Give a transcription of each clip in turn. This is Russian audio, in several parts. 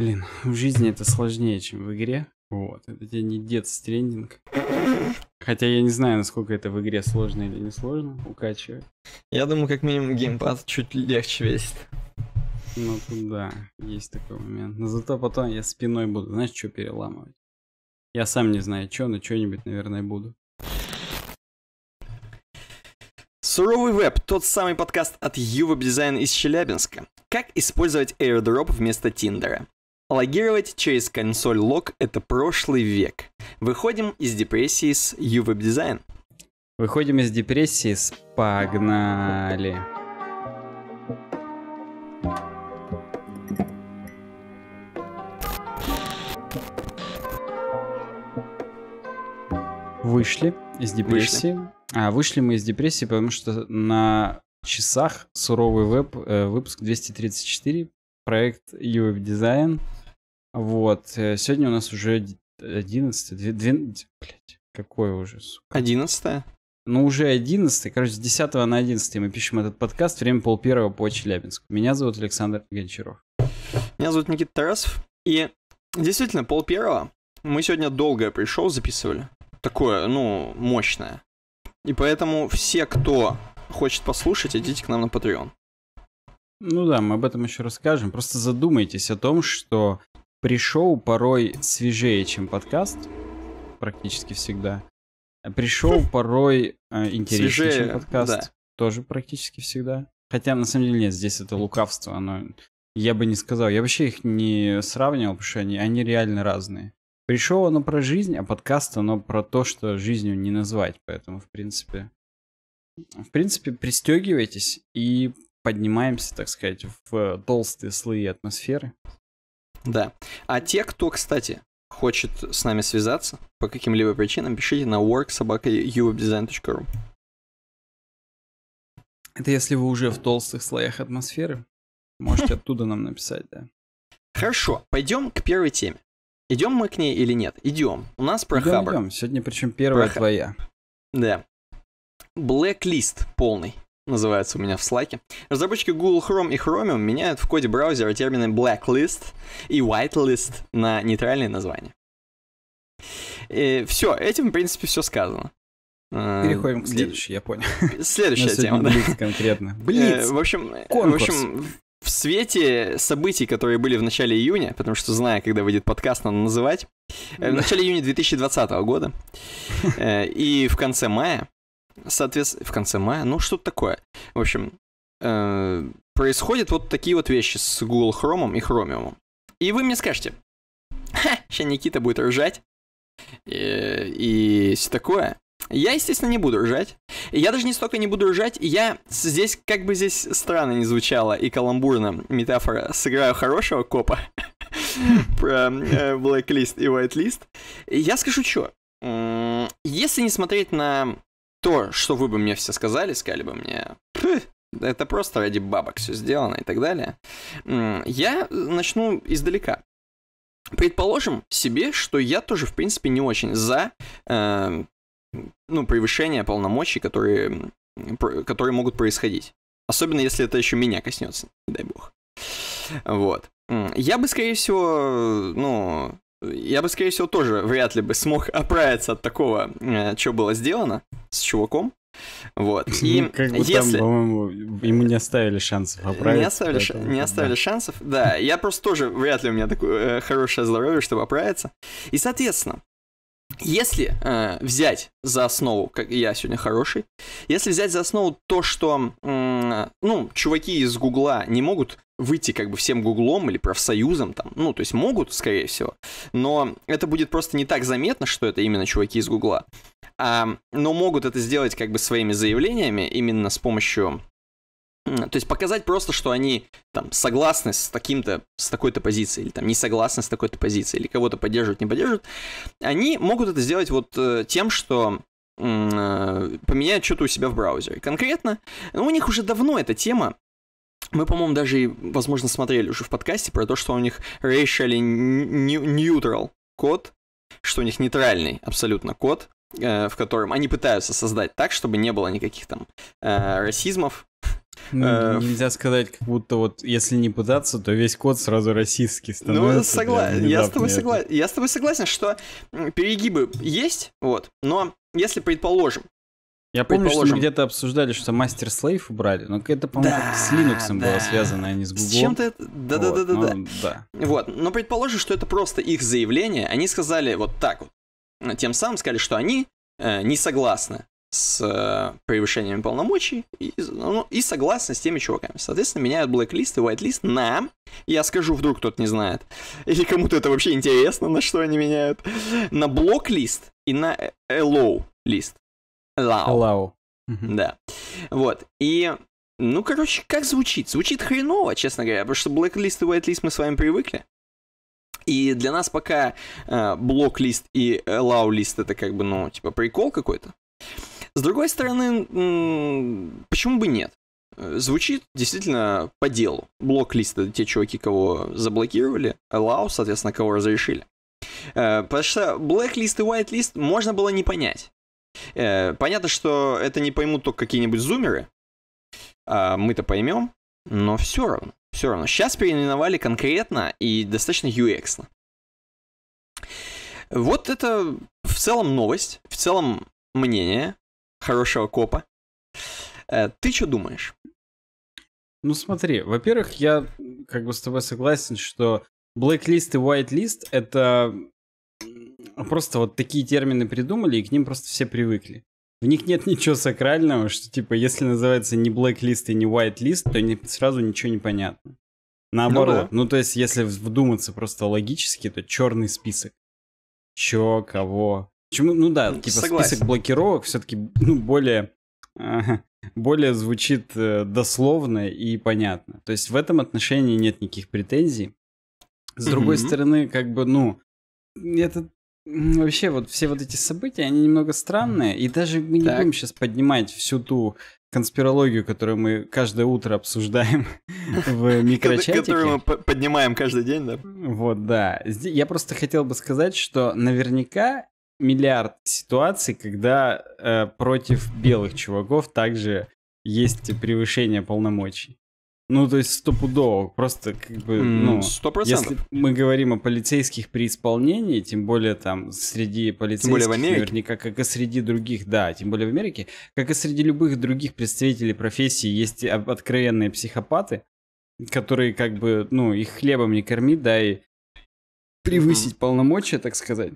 Блин, в жизни это сложнее, чем в игре. Вот, это тебе не дед трендинг. Хотя я не знаю, насколько это в игре сложно или не сложно укачивать. Я думаю, как минимум геймпад чуть легче весит. Ну туда есть такой момент. Но зато потом я спиной буду, знаешь, что переламывать. Я сам не знаю, что, но что-нибудь, наверное, буду. Суровый веб – тот самый подкаст от Ювеб Дизайн из Челябинска. Как использовать AirDrop вместо Тиндера? Логировать через консоль лог — это прошлый век. Выходим из депрессии с UWeb Design. Выходим из депрессии с погнали. Вышли из депрессии. Вышли. А, вышли мы из депрессии, потому что на часах суровый веб, э, выпуск 234, проект UWeb Design — вот. Э, сегодня у нас уже 11 12, блядь, какое уже, сука. 11 Ну, уже 11 короче, с 10 на 11 мы пишем этот подкаст, время пол первого по Челябинску. Меня зовут Александр Гончаров. Меня зовут Никита Тарасов, и действительно, пол первого мы сегодня долгое пришел, записывали. Такое, ну, мощное. И поэтому все, кто хочет послушать, идите к нам на Patreon. Ну да, мы об этом еще расскажем. Просто задумайтесь о том, что Пришел порой свежее, чем подкаст, практически всегда. Пришел порой э, интереснее, чем подкаст, да. тоже практически всегда. Хотя, на самом деле, нет, здесь это лукавство, оно... Я бы не сказал, я вообще их не сравнивал, потому что они, они реально разные. Пришел оно про жизнь, а подкаст оно про то, что жизнью не назвать, поэтому, в принципе... В принципе, пристегивайтесь и поднимаемся, так сказать, в э, толстые слои атмосферы. Да. А те, кто, кстати, хочет с нами связаться по каким-либо причинам, пишите на worksobaka.uwebdesign.ru Это если вы уже в толстых слоях атмосферы, можете оттуда нам написать, да. Хорошо, пойдем к первой теме. Идем мы к ней или нет? Идем. У нас про идем, Хабр. Идем. Сегодня причем первая про твоя. Да. Блэклист полный называется у меня в слайке. Разработчики Google Chrome и Chromium меняют в коде браузера термины blacklist и whitelist на нейтральные названия. И э, все, этим, в принципе, все сказано. Э, Переходим к следующей, я понял. Следующая тема, да. конкретно. Э, блиц! В общем, в общем, в свете событий, которые были в начале июня, потому что, зная, когда выйдет подкаст, надо называть, в начале июня 2020 года и в конце мая соответственно, в конце мая, ну что-то такое. В общем, э, происходят вот такие вот вещи с Google Chrome и Chromium. И вы мне скажете, ха, сейчас Никита будет ржать э, и, и все такое. Я, естественно, не буду ржать. Я даже не столько не буду ржать, я здесь, как бы здесь странно не звучало и каламбурно метафора «сыграю хорошего копа» про э, blacklist и whitelist. Я скажу, что если не смотреть на то, что вы бы мне все сказали, сказали бы мне, это просто ради бабок все сделано и так далее. Я начну издалека. Предположим себе, что я тоже, в принципе, не очень за э, ну, превышение полномочий, которые, которые могут происходить. Особенно, если это еще меня коснется, не дай бог. Вот. Я бы, скорее всего, ну, я бы, скорее всего, тоже вряд ли бы смог оправиться от такого, э, что было сделано с чуваком. Вот. Ну, И ну, как бы если... там, по-моему, ему не оставили шансов оправиться. Не оставили, ш... не оставили да. шансов, да. Я просто тоже вряд ли у меня такое э, хорошее здоровье, чтобы оправиться. И, соответственно, если э, взять за основу, как я сегодня хороший, если взять за основу то, что, э, ну, чуваки из Гугла не могут выйти как бы всем Гуглом или профсоюзом там, ну, то есть могут, скорее всего, но это будет просто не так заметно, что это именно чуваки из Гугла, а, но могут это сделать как бы своими заявлениями именно с помощью то есть показать просто, что они там согласны с таким-то, с такой-то позицией, или там не согласны с такой-то позицией, или кого-то поддерживают, не поддерживают, они могут это сделать вот э, тем, что э, поменяют что-то у себя в браузере. Конкретно, ну, у них уже давно эта тема, мы, по-моему, даже, возможно, смотрели уже в подкасте про то, что у них racially neutral код, что у них нейтральный абсолютно код, э, в котором они пытаются создать так, чтобы не было никаких там э, расизмов, ну, э, нельзя сказать, как будто вот если не пытаться, то весь код сразу российский ну, становится. Ну, согла... я, с тобой согла... я с тобой согласен, что перегибы есть, вот, но если предположим, я помню, что мы где-то обсуждали, что мастер слейв убрали, но это, по-моему, да, с Linux да. было связано, а не с Google. С чем-то это... Да-да-да-да. да, ну, да. Вот, но предположим, что это просто их заявление, они сказали вот так вот. Тем самым сказали, что они э, не согласны с э, превышением полномочий и, ну, и согласно с теми чуваками. Соответственно, меняют блэк-лист и white-лист на... Я скажу, вдруг кто-то не знает. Или кому-то это вообще интересно, на что они меняют. На блок-лист и на allow лист Allow. allow. Mm-hmm. Да. Вот. И ну, короче, как звучит? Звучит хреново, честно говоря, потому что блэк-лист и white-лист мы с вами привыкли. И для нас пока э, блок-лист и allow-лист э, это как бы, ну, типа прикол какой-то. С другой стороны, почему бы нет? Э, звучит действительно по делу. Блок-листа те чуваки, кого заблокировали, allow, соответственно, кого разрешили. Э, потому что blacklist и whitelist можно было не понять. Э, понятно, что это не поймут только какие-нибудь зумеры. А мы-то поймем, но все равно. Все равно. Сейчас переименовали конкретно и достаточно UX. -но. Вот это в целом новость, в целом мнение хорошего копа. Э, ты что думаешь? Ну смотри, во-первых, я как бы с тобой согласен, что blacklist и whitelist это просто вот такие термины придумали, и к ним просто все привыкли. В них нет ничего сакрального, что типа если называется не blacklist и не whitelist, то не, сразу ничего не понятно. Наоборот, ну, да. ну то есть если вдуматься просто логически, то черный список. Чё, кого, Почему, ну да, типа Согласен. список блокировок все-таки ну, более, более звучит э, дословно и понятно. То есть в этом отношении нет никаких претензий. С другой mm-hmm. стороны, как бы, ну, это вообще вот все вот эти события, они немного странные, и даже мы не будем сейчас поднимать всю ту конспирологию, которую мы каждое утро обсуждаем в микрочатике. Которую мы поднимаем каждый день, да? Вот, да. Я просто хотел бы сказать, что наверняка миллиард ситуаций, когда э, против белых чуваков также есть превышение полномочий. Ну, то есть стопудово, просто как бы, ну... Сто процентов. Если мы говорим о полицейских при исполнении, тем более там среди полицейских... Тем более в Америке. Наверняка, как и среди других, да, тем более в Америке, как и среди любых других представителей профессии есть откровенные психопаты, которые как бы, ну, их хлебом не кормит, да, и превысить mm-hmm. полномочия, так сказать,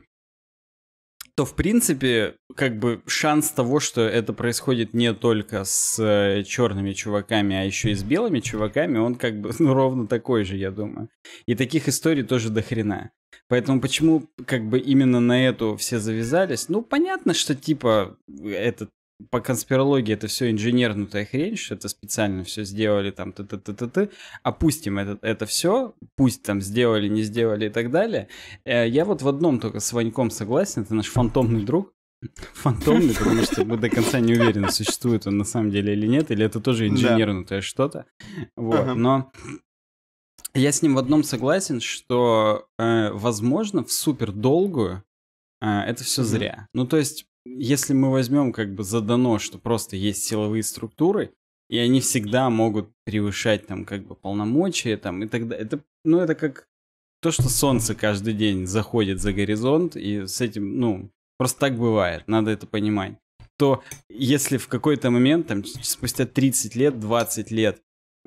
то в принципе, как бы шанс того, что это происходит не только с э, черными чуваками, а еще и с белыми чуваками, он как бы ну, ровно такой же, я думаю. И таких историй тоже дохрена Поэтому почему как бы именно на эту все завязались? Ну, понятно, что типа этот по конспирологии это все инженернутая хрень, что это специально все сделали там т т т т т Опустим это, это все, пусть там сделали, не сделали и так далее. Э, я вот в одном только с Ваньком согласен, это наш фантомный друг. Фантомный, потому что мы до конца не уверены, существует он на самом деле или нет, или это тоже инженернутое что-то. Вот, ага. но я с ним в одном согласен, что, э, возможно, в супер долгую э, это все mm-hmm. зря. Ну, то есть если мы возьмем как бы задано, что просто есть силовые структуры, и они всегда могут превышать там как бы полномочия там и так далее. Это, ну, это как то, что солнце каждый день заходит за горизонт, и с этим, ну, просто так бывает, надо это понимать. То если в какой-то момент, там, спустя 30 лет, 20 лет,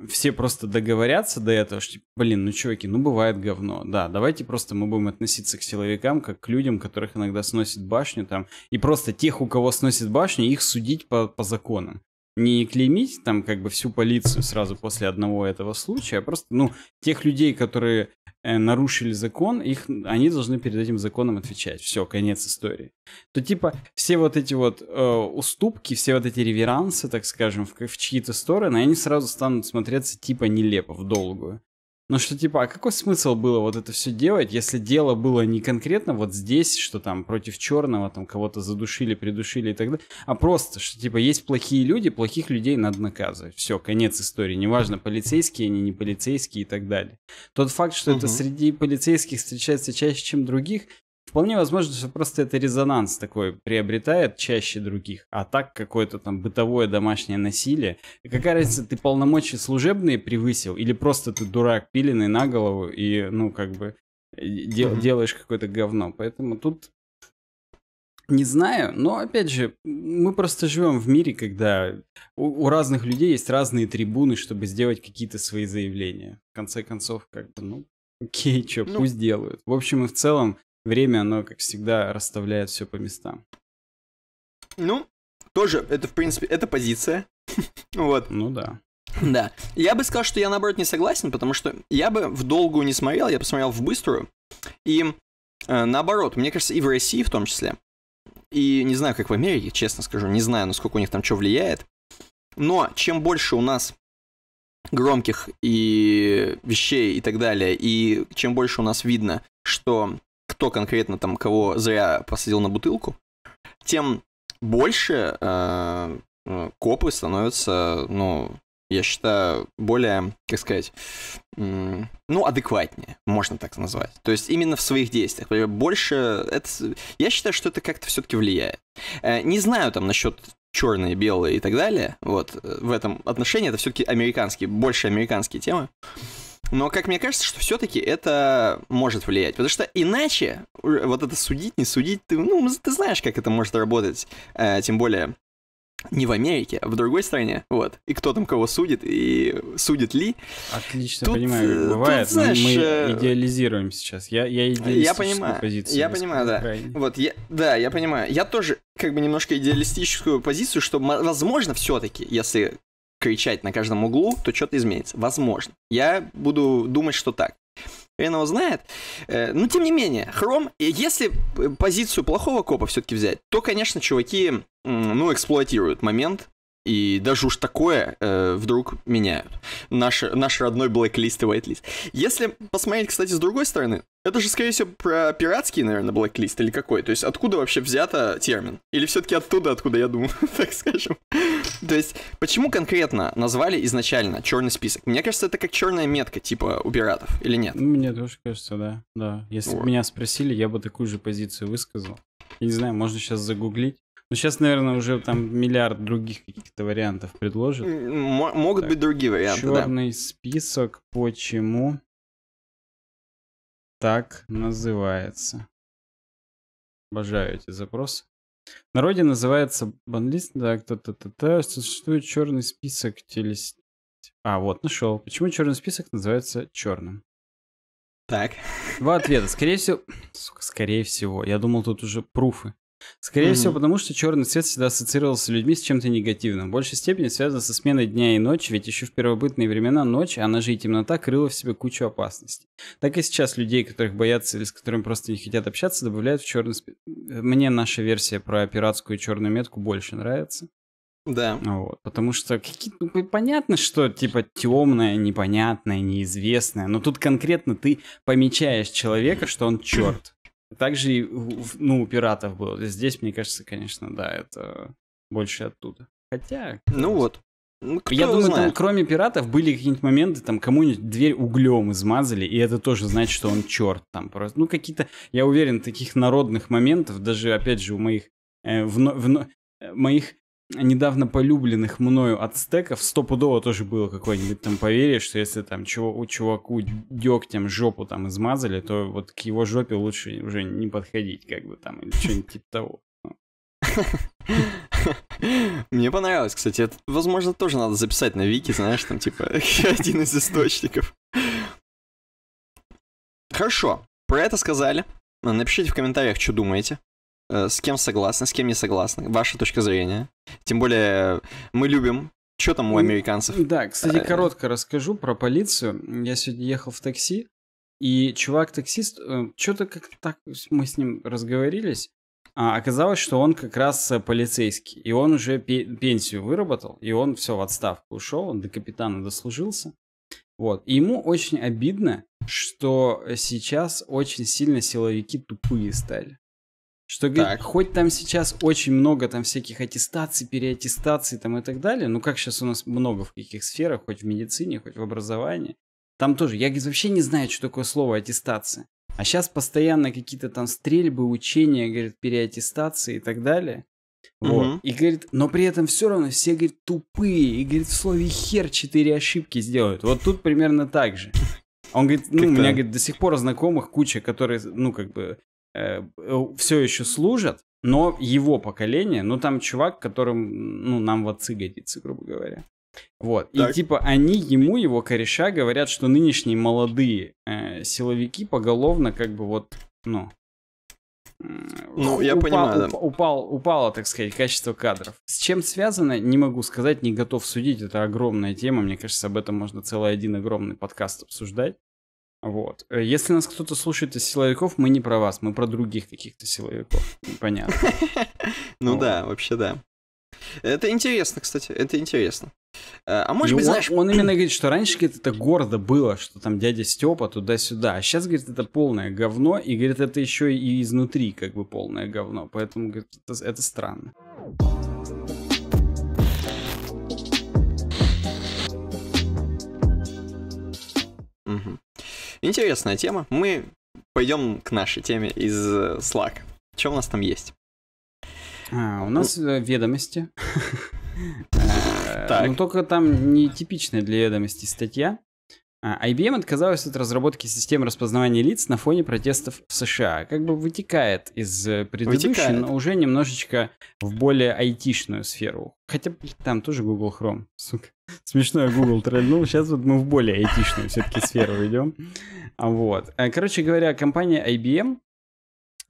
все просто договорятся до этого, что, типа, блин, ну, чуваки, ну, бывает говно. Да, давайте просто мы будем относиться к силовикам, как к людям, которых иногда сносит башню там. И просто тех, у кого сносит башню, их судить по, по законам не клеймить там как бы всю полицию сразу после одного этого случая, а просто, ну, тех людей, которые э, нарушили закон, их, они должны перед этим законом отвечать. Все, конец истории. То типа все вот эти вот э, уступки, все вот эти реверансы, так скажем, в, в чьи-то стороны, они сразу станут смотреться типа нелепо, в долгую. Но ну, что типа, а какой смысл было вот это все делать, если дело было не конкретно вот здесь, что там против черного там кого-то задушили, придушили и так далее, а просто, что типа есть плохие люди, плохих людей надо наказывать. Все, конец истории. Неважно, полицейские они, не полицейские и так далее. Тот факт, что угу. это среди полицейских встречается чаще, чем других, Вполне возможно, что просто это резонанс такой приобретает чаще других, а так какое-то там бытовое домашнее насилие. И какая разница, ты полномочия служебные превысил или просто ты дурак пиленный на голову и, ну, как бы э, дел, делаешь какое-то говно. Поэтому тут не знаю, но опять же, мы просто живем в мире, когда у, у разных людей есть разные трибуны, чтобы сделать какие-то свои заявления. В конце концов, как бы, ну, окей, что, ну... пусть делают. В общем и в целом, время, оно, как всегда, расставляет все по местам. Ну, тоже, это, в принципе, это позиция. вот. Ну да. Да. Я бы сказал, что я, наоборот, не согласен, потому что я бы в долгую не смотрел, я посмотрел в быструю. И э, наоборот, мне кажется, и в России в том числе. И не знаю, как в Америке, честно скажу, не знаю, насколько у них там что влияет. Но чем больше у нас громких и вещей и так далее, и чем больше у нас видно, что кто конкретно там кого зря посадил на бутылку, тем больше э, э копы становятся, ну, я считаю, более, как сказать, ну, адекватнее, можно так назвать. То есть именно в своих действиях. Больше это... Я считаю, что это как-то все-таки влияет. Э, не знаю там насчет черные, белые и так далее. Вот э, в этом отношении это все-таки американские, больше американские темы. Но, как мне кажется, что все-таки это может влиять. Потому что иначе, вот это судить, не судить, ты, ну, ты знаешь, как это может работать. Э, тем более, не в Америке, а в другой стране, вот. И кто там кого судит, и судит ли. Отлично, тут, понимаю, э, бывает, тут, знаешь, мы э, идеализируем сейчас. Я, я Я понимаю, позицию я понимаю, да. Вот, я, да, я понимаю. Я тоже как бы немножко идеалистическую позицию, что, возможно, все таки если кричать на каждом углу, то что-то изменится. Возможно. Я буду думать, что так. Хрен его знает. Э, но тем не менее, Хром, э, если э, позицию плохого копа все-таки взять, то, конечно, чуваки, ну, эксплуатируют момент, и даже уж такое э, вдруг меняют. Наш, наш родной блэклист и вайтлист. Если посмотреть, кстати, с другой стороны, это же, скорее всего, про пиратский, наверное, блэклист или какой. То есть откуда вообще взято термин? Или все-таки оттуда, откуда, я думаю, так скажем. То есть, почему конкретно назвали изначально черный список? Мне кажется, это как черная метка, типа у пиратов, или нет? Мне тоже кажется, да. Да. Если бы меня спросили, я бы такую же позицию высказал. Я не знаю, можно сейчас загуглить. Ну, сейчас, наверное, уже там миллиард других каких-то вариантов предложат. М- могут так. быть другие варианты, Черный да. список, почему так называется. Обожаю эти запросы. В народе называется банлист, да, кто-то, то, то, существует черный список телес... А, вот, нашел. Почему черный список называется черным? Так. Два ответа. Скорее всего... Сука, скорее всего. Я думал, тут уже пруфы. Скорее mm-hmm. всего, потому что черный цвет всегда ассоциировался с людьми с чем-то негативным. В большей степени связано со сменой дня и ночи, ведь еще в первобытные времена ночь, она же и темнота, крыла в себе кучу опасностей. Так и сейчас людей, которых боятся или с которыми просто не хотят общаться, добавляют в черный список. Мне наша версия про пиратскую черную метку больше нравится. Да. Вот, потому что какие ну, понятно, что типа темное, непонятное, неизвестное, но тут конкретно ты помечаешь человека, что он черт. Также и ну, у пиратов было. Здесь, мне кажется, конечно, да, это больше оттуда. Хотя... Ну вот. Ну, Я думаю, знает. там, кроме пиратов, были какие-нибудь моменты, там кому-нибудь дверь углем измазали, и это тоже значит, что он черт там просто. Ну, какие-то, я уверен, таких народных моментов, даже, опять же, у моих, э, вно, вно, э, моих недавно полюбленных мною ацтеков стопудово тоже было какое-нибудь там поверье, что если там чего, у чуваку дегтем жопу там измазали, то вот к его жопе лучше уже не подходить, как бы там, или что-нибудь типа того. Мне понравилось, кстати. Это, возможно, тоже надо записать на Вики, знаешь, там, типа, один из источников. Хорошо, про это сказали. Напишите в комментариях, что думаете. Э, с кем согласны, с кем не согласны, ваша точка зрения. Тем более, мы любим что там у американцев? Да, кстати, э, коротко расскажу про полицию. Я сегодня ехал в такси, и чувак-таксист, э, что-то как то так мы с ним разговорились, а оказалось, что он как раз полицейский, и он уже пенсию выработал, и он все в отставку ушел, он до капитана дослужился. Вот. И ему очень обидно, что сейчас очень сильно силовики тупые стали. Что говорит, так. хоть там сейчас очень много там всяких аттестаций, переаттестаций там и так далее, ну как сейчас у нас много в каких сферах, хоть в медицине, хоть в образовании, там тоже, я говорит, вообще не знаю, что такое слово аттестация. А сейчас постоянно какие-то там стрельбы, учения, говорит, переаттестации и так далее. Вот. Угу. И говорит, но при этом все равно все, говорит, тупые. И говорит, в слове хер четыре ошибки сделают. Вот тут примерно так же. Он говорит, ну, у меня, говорит, до сих пор знакомых куча, которые, ну, как бы, э, все еще служат, но его поколение, ну там чувак, которым, ну, нам в отцы годится, грубо говоря. Вот. Так. И типа они ему, его кореша, говорят, что нынешние молодые э, силовики поголовно как бы вот, ну... Э, ну, я упал, понимаю. Да. Упал, упал, упало, так сказать, качество кадров. С чем связано, не могу сказать, не готов судить. Это огромная тема. Мне кажется, об этом можно целый один огромный подкаст обсуждать. Вот. Э, если нас кто-то слушает из силовиков, мы не про вас, мы про других каких-то силовиков. Понятно. Ну да, вообще да. Это интересно, кстати, это интересно. Э, а может быть, знаешь... Он именно говорит, что раньше, говорит, это гордо было, что там дядя Степа туда-сюда, а сейчас, говорит, это полное говно, и, говорит, это еще и изнутри как бы полное говно, поэтому, говорит, это, это странно. Интересная тема. Мы пойдем к нашей теме из э, Slack. Что у нас там есть? А, у нас ну... ведомости. Э, ну, только там не типичная для ведомости статья. А, IBM отказалась от разработки систем распознавания лиц на фоне протестов в США. Как бы вытекает из э, предыдущей, вытекает. но уже немножечко в более айтишную сферу. Хотя там тоже Google Chrome, сука. смешное Google тролльнул. Сейчас вот мы в более айтишную все-таки сферу идем. А, вот. А, короче говоря, компания IBM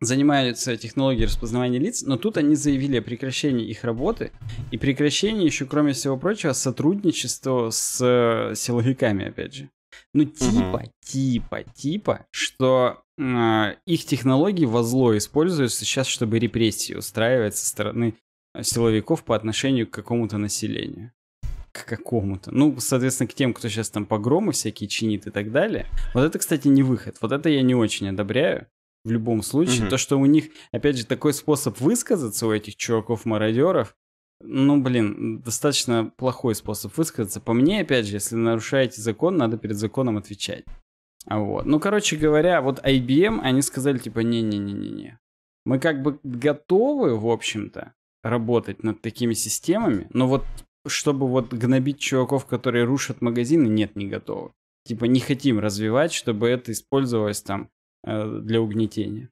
занимаются технологией распознавания лиц, но тут они заявили о прекращении их работы и прекращении еще, кроме всего прочего, сотрудничества с э, силовиками, опять же. Ну, типа, угу. типа, типа, что э, их технологии во зло используются сейчас, чтобы репрессии устраивать со стороны силовиков по отношению к какому-то населению. К какому-то. Ну, соответственно, к тем, кто сейчас там погромы всякие чинит и так далее. Вот это, кстати, не выход. Вот это я не очень одобряю. В любом случае, угу. то, что у них, опять же, такой способ высказаться у этих чуваков-мародеров, ну, блин, достаточно плохой способ высказаться. По мне, опять же, если нарушаете закон, надо перед законом отвечать. А вот. Ну, короче говоря, вот IBM, они сказали, типа, не-не-не-не-не. Мы как бы готовы, в общем-то, работать над такими системами, но вот чтобы вот гнобить чуваков, которые рушат магазины, нет, не готовы. Типа не хотим развивать, чтобы это использовалось там э, для угнетения.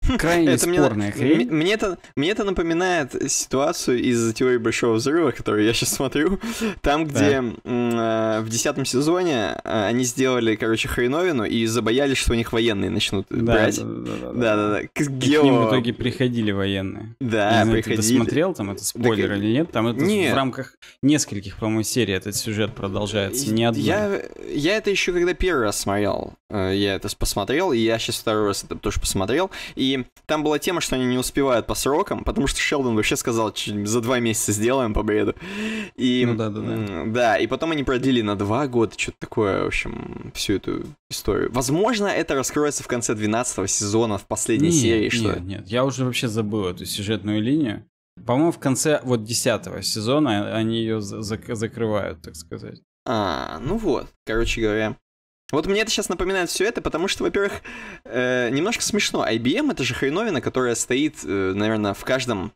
Крайне это спорная мне, хрень. Мне это, мне это напоминает ситуацию из теории Большого Взрыва, которую я сейчас смотрю. Там, где да. Э, в десятом сезоне э, они сделали, короче, хреновину и забоялись, что у них военные начнут да, брать. Да-да-да. К, Гео... ним в итоге приходили военные. Да, и, приходили. Ты досмотрел там это спойлер так, э, или нет? Там это нет. в рамках нескольких, по-моему, серий этот сюжет продолжается. Не одна. Я, я это еще когда первый раз смотрел, я это посмотрел, и я сейчас второй раз это тоже посмотрел. И там была тема, что они не успевают по срокам, потому что Шелдон вообще сказал, за два месяца сделаем по бреду. И, ну да, да, да. Да, и потом они продлили на два года, что-то такое, в общем, всю эту историю. Возможно, это раскроется в конце 12 сезона, в последней нет, серии, что Нет, нет, я уже вообще забыл эту сюжетную линию. По-моему, в конце вот 10 сезона а, они ее зак закрывают, так сказать. А, ну вот, короче говоря, вот мне это сейчас напоминает все это, потому что, во-первых, э, немножко смешно. IBM это же хреновина, которая стоит, э, наверное, в каждом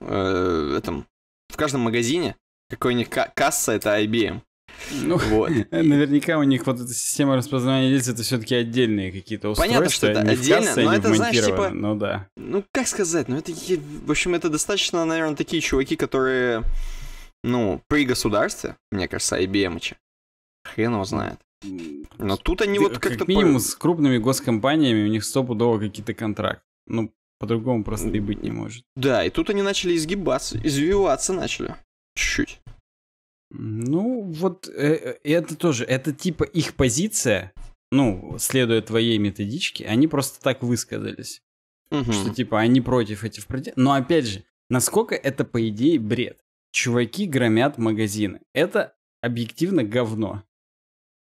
э, этом, в каждом магазине. Какой-нибудь ка- касса это IBM. Ну, вот. наверняка у них вот эта система распознавания лиц это все-таки отдельные какие-то устройства. Понятно, что это отдельно, кассы, но это, знаешь, типа... Ну да. Ну, как сказать, ну это... В общем, это достаточно, наверное, такие чуваки, которые, ну, при государстве, мне кажется, IBM-ичи. Хрен его знает. Но тут они вот как-то... Как минимум с крупными госкомпаниями у них стопудово какие-то контракты. Ну, по-другому просто и быть не может. Да, и тут они начали изгибаться, извиваться начали. Чуть-чуть. Ну, вот э, э, это тоже, это типа их позиция, ну, следуя твоей методичке, они просто так высказались. Угу. Что типа они против этих против. Но опять же, насколько это по идее бред? Чуваки громят магазины. Это объективно говно.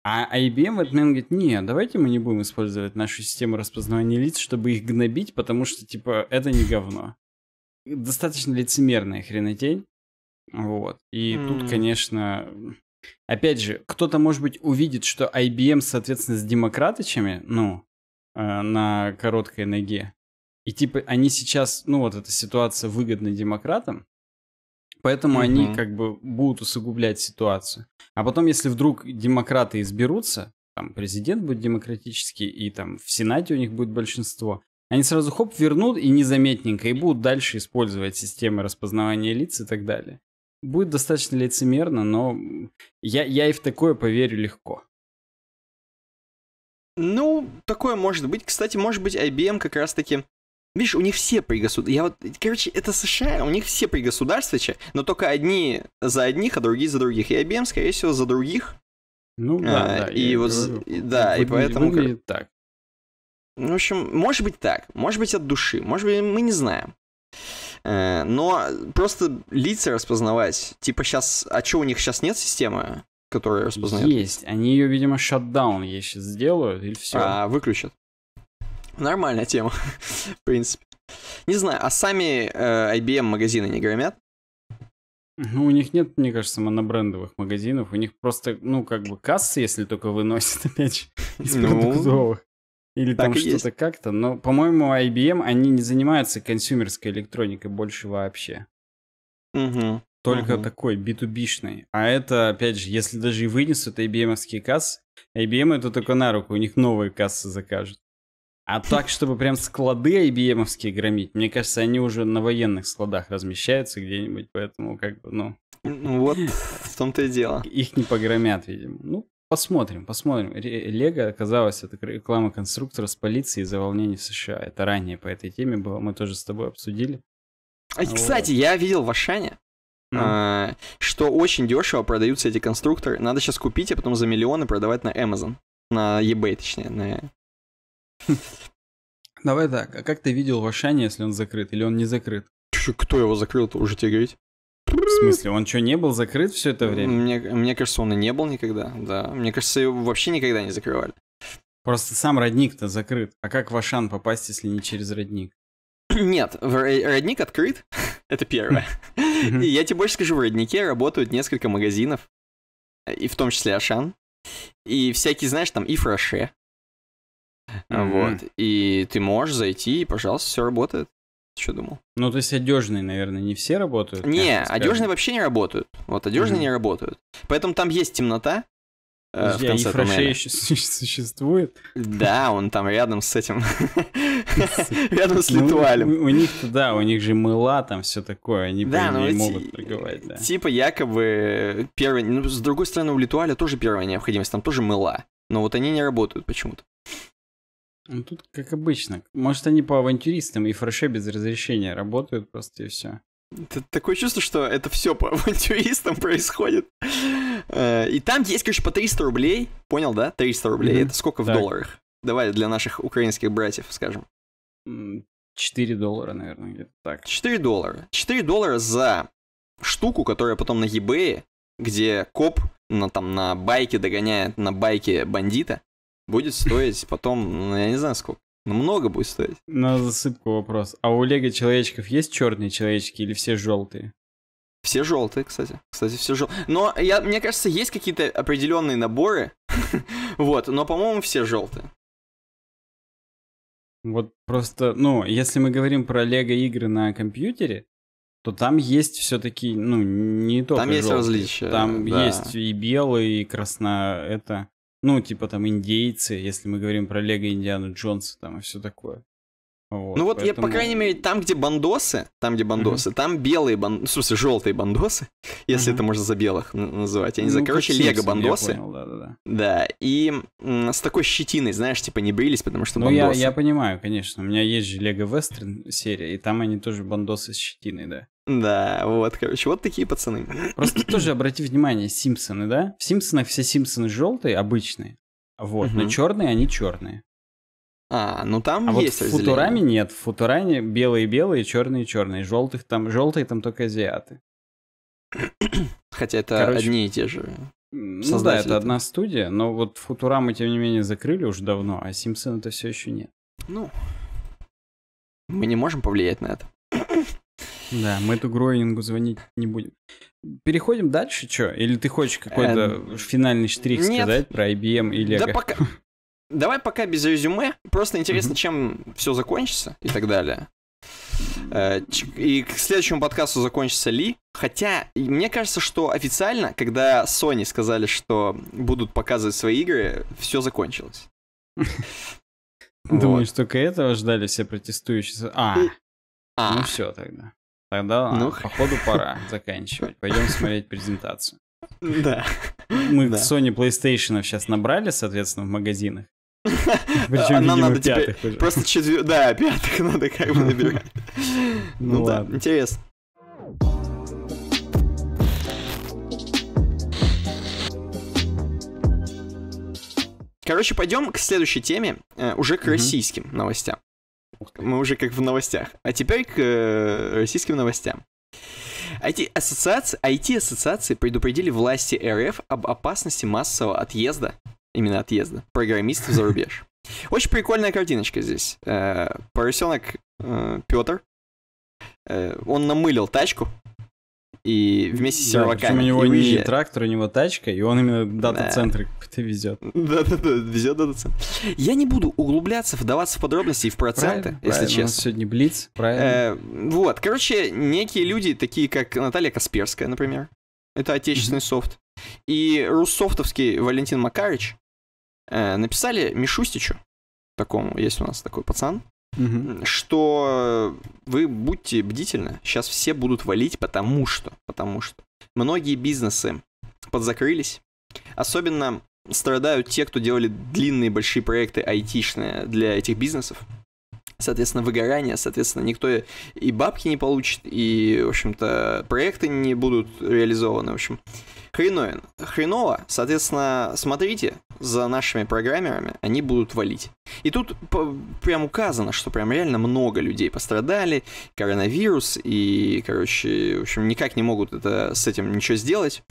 А IBM в этот момент говорит, не, давайте мы не будем использовать нашу систему распознавания лиц, чтобы их гнобить, потому что, типа, это не говно. Достаточно лицемерная хренотень. Вот. И mm. тут, конечно, опять же, кто-то, может быть, увидит, что IBM, соответственно, с демократычами, ну, э, на короткой ноге. И типа они сейчас, ну вот эта ситуация выгодна демократам, Поэтому угу. они как бы будут усугублять ситуацию. А потом, если вдруг демократы изберутся, там президент будет демократический, и там в Сенате у них будет большинство, они сразу хоп вернут и незаметненько, и будут дальше использовать системы распознавания лиц и так далее. Будет достаточно лицемерно, но я, я и в такое поверю легко. Ну, такое может быть. Кстати, может быть, IBM как раз-таки Видишь, у них все при государстве. Я вот, короче, это США, у них все при государстве, но только одни за одних, а другие за других. И IBM, эм, скорее всего, за других. Ну да, а, да. И вот, говорю, да, и поэтому. Выглядит так. Ну, в общем, может быть так, может быть от души, может быть мы не знаем. Э, но просто лица распознавать, типа сейчас, а что у них сейчас нет системы, которая распознает? Есть, они ее, видимо, шатдаун еще сделают или все. А, выключат. Нормальная тема, в принципе. Не знаю, а сами э, IBM магазины не громят? Ну, у них нет, мне кажется, монобрендовых магазинов. У них просто, ну, как бы кассы, если только выносят, опять же, из ну. продуктовых. Или так там что-то как-то. Но, по-моему, IBM, они не занимаются консюмерской электроникой больше вообще. Угу. Только угу. такой, B2B-шный. А это, опять же, если даже и вынесут IBM-овские кассы, IBM это только на руку, у них новые кассы закажут. А так, чтобы прям склады ibm громить, мне кажется, они уже на военных складах размещаются где-нибудь, поэтому как бы, ну... Ну вот, в том-то и дело. Их не погромят, видимо. Ну, посмотрим, посмотрим. Лего оказалось, это реклама конструктора с полицией за волнение в США. Это ранее по этой теме было, мы тоже с тобой обсудили. А, вот. Кстати, я видел в Ашане, mm. что очень дешево продаются эти конструкторы. Надо сейчас купить, а потом за миллионы продавать на Amazon. На eBay, точнее, на Давай так, а как ты видел Вашани, если он закрыт или он не закрыт? кто его закрыл-то, уже тебе говорить? В смысле, он что, не был закрыт все это время? Мне, мне кажется, он и не был никогда, да. Мне кажется, его вообще никогда не закрывали. Просто сам родник-то закрыт. А как в Ашан попасть, если не через родник? Нет, родник открыт, это первое. И я тебе больше скажу, в роднике работают несколько магазинов, и в том числе Ашан. И всякие, знаешь, там и фраше, Mm-hmm. Вот. И ты можешь зайти, и, пожалуйста, все работает. Что думал? Ну, то есть одежные, наверное, не все работают? Не, одежные вообще не работают. Вот одежные mm-hmm. не работают. Поэтому там есть темнота, э, в а конце тоннеля. еще существует? Да, он там рядом с этим, рядом с ну, Литуалем. У них да, у них же мыла там все такое, они да, ну не могут торговать. Да. Типа якобы первая, ну с другой стороны у Литуаля тоже первая необходимость, там тоже мыла, но вот они не работают почему-то. Ну, тут как обычно. Может, они по авантюристам и фреше без разрешения работают просто и все. Это такое чувство, что это все по авантюристам происходит. Э, и там есть, короче, по 300 рублей. Понял, да? 300 рублей. Mm-hmm. Это сколько так. в долларах? Давай для наших украинских братьев скажем. 4 доллара, наверное, где-то так. 4 доллара. 4 доллара за штуку, которая потом на eBay, где коп на, там, на байке догоняет на байке бандита, будет стоить потом, ну, я не знаю сколько. Ну, много будет стоить. На засыпку вопрос. А у Лего человечков есть черные человечки или все желтые? Все желтые, кстати. Кстати, все желтые. Но я, мне кажется, есть какие-то определенные наборы. вот, но, по-моему, все желтые. Вот просто, ну, если мы говорим про Лего игры на компьютере, то там есть все-таки, ну, не только Там есть желтые. различия. Там да. есть и белые, и красно это. Ну, типа там индейцы, если мы говорим про Лего Индиану Джонса там и все такое. Вот, ну вот, поэтому... я, по крайней мере, там, где бандосы, там, где бандосы, mm-hmm. там белые бандосы, ну, в смысле, желтые бандосы, если mm-hmm. это можно за белых называть, ну, я не знаю, короче, лего-бандосы. Да, да, да. да, и с такой щетиной, знаешь, типа не брились, потому что ну, бандосы. я, я понимаю, конечно, у меня есть же лего-вестерн серия, и там они тоже бандосы с щетиной, да. Да, вот, короче, вот такие пацаны. Просто тоже обрати внимание, Симпсоны, да? В Симпсонах все Симпсоны желтые, обычные, вот, угу. но черные они черные. А, ну там а есть вот в разделение. Футураме нет. В Футуране белые-белые, черные-черные. Желтых там, желтые там только азиаты. Хотя это Короче, одни и те же. Ну да, это одна студия, но вот Футурамы тем не менее, закрыли уже давно, а Симпсон это все еще нет. Ну, мы не можем повлиять на это. Да, мы эту Гроинингу звонить не будем. Переходим дальше, что? Или ты хочешь какой-то эм, финальный штрих сказать про IBM или... Да пока... Давай пока без резюме. Просто интересно, mm-hmm. чем все закончится и так далее. Э, и к следующему подкасту закончится Ли. Хотя, мне кажется, что официально, когда Sony сказали, что будут показывать свои игры, все закончилось. Думаешь, только этого ждали все протестующие? А, а, ну все тогда. Тогда, ну, походу, пора заканчивать. Пойдем смотреть презентацию. Да. Мы Sony PlayStation сейчас набрали, соответственно, в магазинах. Причем, Нам видимо, надо пятых теперь уже. Просто четвер... Да, пятых надо как бы набирать. Ну, ну да, интересно. Короче, пойдем к следующей теме, э, уже к российским новостям. Мы уже как в новостях. А теперь к э, российским новостям. IT-ассоциации IT предупредили власти РФ об опасности массового отъезда именно отъезда программистов за рубеж. Очень прикольная картиночка здесь. Э, поросенок э, Петр. Э, он намылил тачку, и вместе с серваками. Да, у него и трактор, у него тачка, и он именно дата-центр да. везет. Да-да-да, везет дата-центр. Я не буду углубляться, вдаваться в подробности и в проценты, правильно, если правильно. честно. У нас сегодня Блиц, правильно. Э, вот, короче, некие люди, такие как Наталья Касперская, например, это отечественный mm-hmm. софт, и руссофтовский Валентин Макарич, э, написали Мишустичу, такому, есть у нас такой пацан, угу. что вы будьте бдительны, сейчас все будут валить, потому что, потому что многие бизнесы подзакрылись, особенно страдают те, кто делали длинные большие проекты айтишные для этих бизнесов, соответственно, выгорание, соответственно, никто и бабки не получит, и, в общем-то, проекты не будут реализованы, в общем. Хреновен. Хреново, соответственно, смотрите за нашими программерами, они будут валить. И тут прям указано, что прям реально много людей пострадали, коронавирус, и, короче, в общем, никак не могут это, с этим ничего сделать.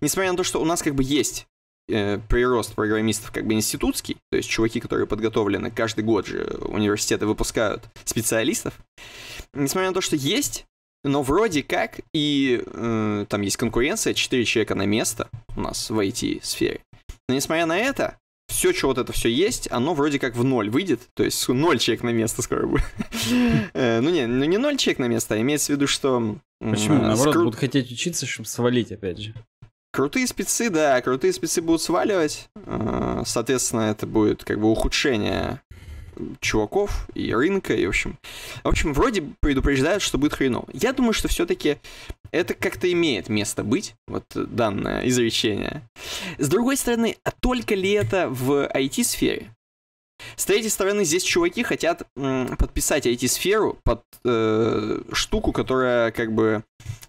Несмотря на то, что у нас как бы есть Э, прирост программистов как бы институтский, то есть чуваки, которые подготовлены, каждый год же университеты выпускают специалистов, несмотря на то, что есть, но вроде как и э, там есть конкуренция, 4 человека на место у нас в IT-сфере. Но несмотря на это, все, что вот это все есть, оно вроде как в ноль выйдет, то есть ноль человек на место скоро будет. Э, ну не, ну ноль человек на место, а имеется в виду, что... Почему? Э, Наоборот, будут хотеть учиться, чтобы свалить опять же. Крутые спецы, да, крутые спецы будут сваливать. А, соответственно, это будет как бы ухудшение чуваков и рынка, и в общем... В общем, вроде предупреждают, что будет хреново. Я думаю, что все-таки это как-то имеет место быть, вот данное изречение. С другой стороны, а только ли это в IT-сфере? С третьей стороны, здесь чуваки хотят подписать IT-сферу под э, штуку, которая как бы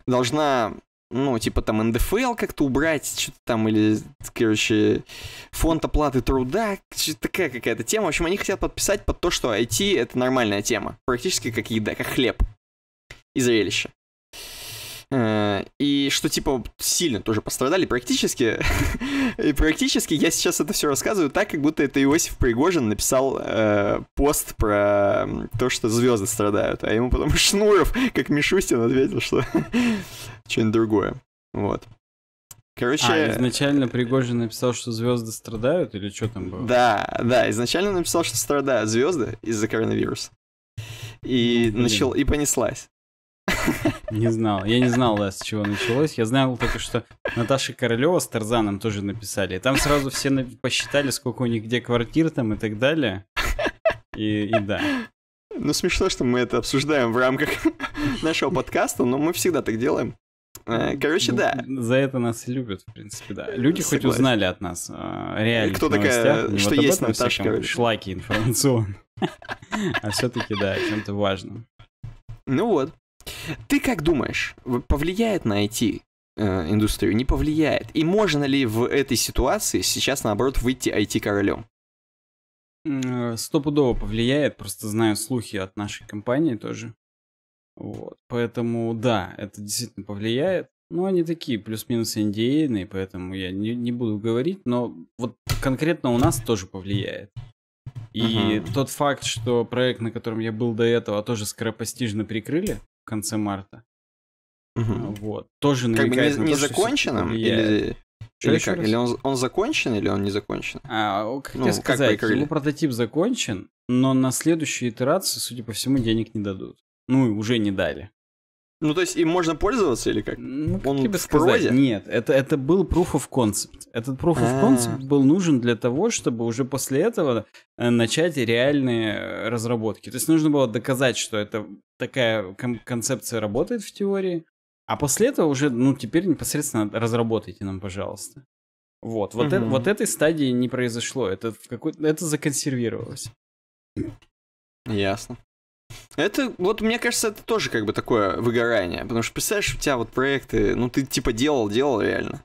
должна ну, типа там НДФЛ как-то убрать, что-то там, или, короче, фонд оплаты труда, такая какая-то тема. В общем, они хотят подписать под то, что IT — это нормальная тема, практически как еда, как хлеб и зрелище. Э, и что, типа, сильно тоже пострадали практически. и практически я сейчас это все рассказываю так, как будто это Иосиф Пригожин написал э, пост про то, что звезды страдают. А ему потом Шнуров, как Мишустин, ответил, что что-нибудь другое. Вот. Короче... А, изначально Пригожин написал, что звезды страдают, или что там было? Да, да, изначально написал, что страдают звезды из-за коронавируса. И, ну, начал, и понеслась. Не знал. Я не знал, да, с чего началось. Я знал только, что Наташа Королева с Тарзаном тоже написали. И там сразу все посчитали, сколько у них где квартир там и так далее. И, и да. Ну, смешно, что мы это обсуждаем в рамках нашего подкаста, но мы всегда так делаем. Э, короче, ну, да. За это нас и любят, в принципе, да. Люди Согласен. хоть узнали от нас реально. Кто такая, новостях, что есть Наташа Королева? Шлаки информационные. А все-таки, да, чем-то важным. Ну вот. Ты как думаешь, повлияет на IT э, индустрию? Не повлияет. И можно ли в этой ситуации сейчас, наоборот, выйти IT-королем? Э, стопудово повлияет, просто знаю слухи от нашей компании тоже. Вот. Поэтому да, это действительно повлияет. Но они такие плюс-минус индейные, поэтому я не, не буду говорить, но вот конкретно у нас тоже повлияет. И uh-huh. тот факт, что проект, на котором я был до этого, тоже скоропостижно прикрыли, в конце марта. Угу. Вот. Тоже намекает как бы не, не то, законченным или... Или, как? или он, он закончен, или он не закончен? А, как ну, я сказать, как его прототип закончен, но на следующую итерацию, судя по всему, денег не дадут. Ну, и уже не дали. Ну, то есть им можно пользоваться или как? Ну, Он как в сказать, прозе? Нет, это, это был proof of concept. Этот proof of а. concept был нужен для того, чтобы уже после этого э, начать реальные э, разработки. То есть нужно было доказать, что это такая концепция работает в теории, а после этого уже, ну, теперь непосредственно разработайте нам, пожалуйста. Вот, вот, это, вот этой стадии не произошло, это, в какой это законсервировалось. Ясно. Это, вот мне кажется, это тоже как бы такое выгорание. Потому что представляешь, у тебя вот проекты, ну ты типа делал, делал реально.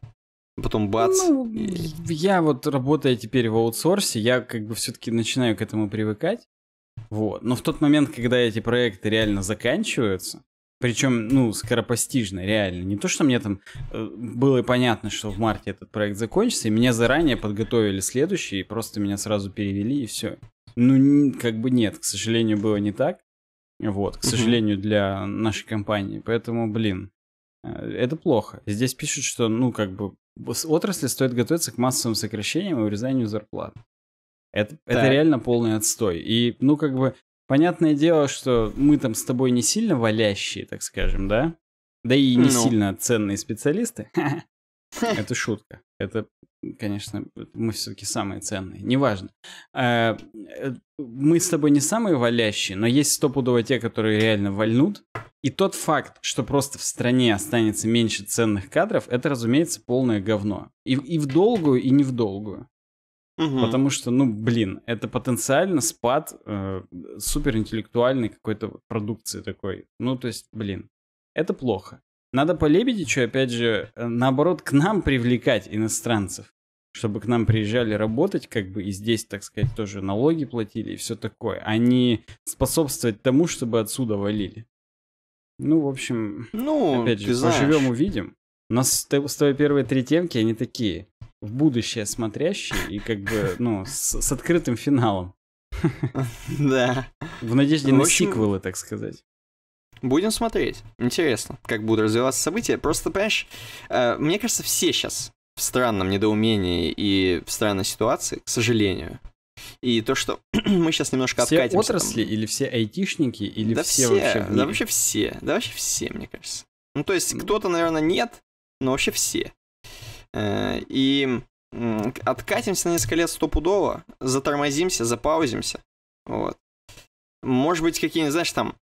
Потом бац. Ну, и... Я вот работая теперь в аутсорсе, я как бы все-таки начинаю к этому привыкать. Вот. Но в тот момент, когда эти проекты реально заканчиваются, причем, ну, скоропостижно, реально. Не то, что мне там э, было понятно, что в марте этот проект закончится, и меня заранее подготовили следующий, и просто меня сразу перевели, и все. Ну, как бы нет, к сожалению, было не так. Вот, к сожалению, для нашей компании. Поэтому, блин, э, это плохо. Здесь пишут, что, ну, как бы, с отрасли стоит готовиться к массовым сокращениям и урезанию зарплат. Это, да. это реально полный отстой. И, ну, как бы, понятное дело, что мы там с тобой не сильно валящие, так скажем, да? Да и не ну. сильно ценные специалисты. Это шутка. Это конечно, мы все-таки самые ценные, неважно. Э, э, мы с тобой не самые валящие, но есть стопудово те, которые реально вальнут. И тот факт, что просто в стране останется меньше ценных кадров, это, разумеется, полное говно. И, и в долгую, и не в долгую. Угу. Потому что, ну, блин, это потенциально спад э, суперинтеллектуальной какой-то продукции такой. Ну, то есть, блин, это плохо. Надо по Лебедичу, опять же, э, наоборот, к нам привлекать иностранцев, чтобы к нам приезжали работать, как бы и здесь, так сказать, тоже налоги платили и все такое, а не способствовать тому, чтобы отсюда валили. Ну, в общем, ну, опять же, знаешь. поживем, увидим. У нас с тобой первые три темки, они такие, в будущее смотрящие и как бы, ну, с, с открытым финалом. Да. В надежде на сиквелы, так сказать. Будем смотреть. Интересно, как будут развиваться события. Просто, понимаешь, э, мне кажется, все сейчас в странном недоумении и в странной ситуации, к сожалению. И то, что мы сейчас немножко все откатимся. Все отрасли там. или все айтишники, или да все, все вообще Да вообще все, да вообще все, мне кажется. Ну, то есть, кто-то, наверное, нет, но вообще все. Э, и откатимся на несколько лет стопудово, затормозимся, запаузимся. Вот. Может быть, какие-нибудь, знаешь, там,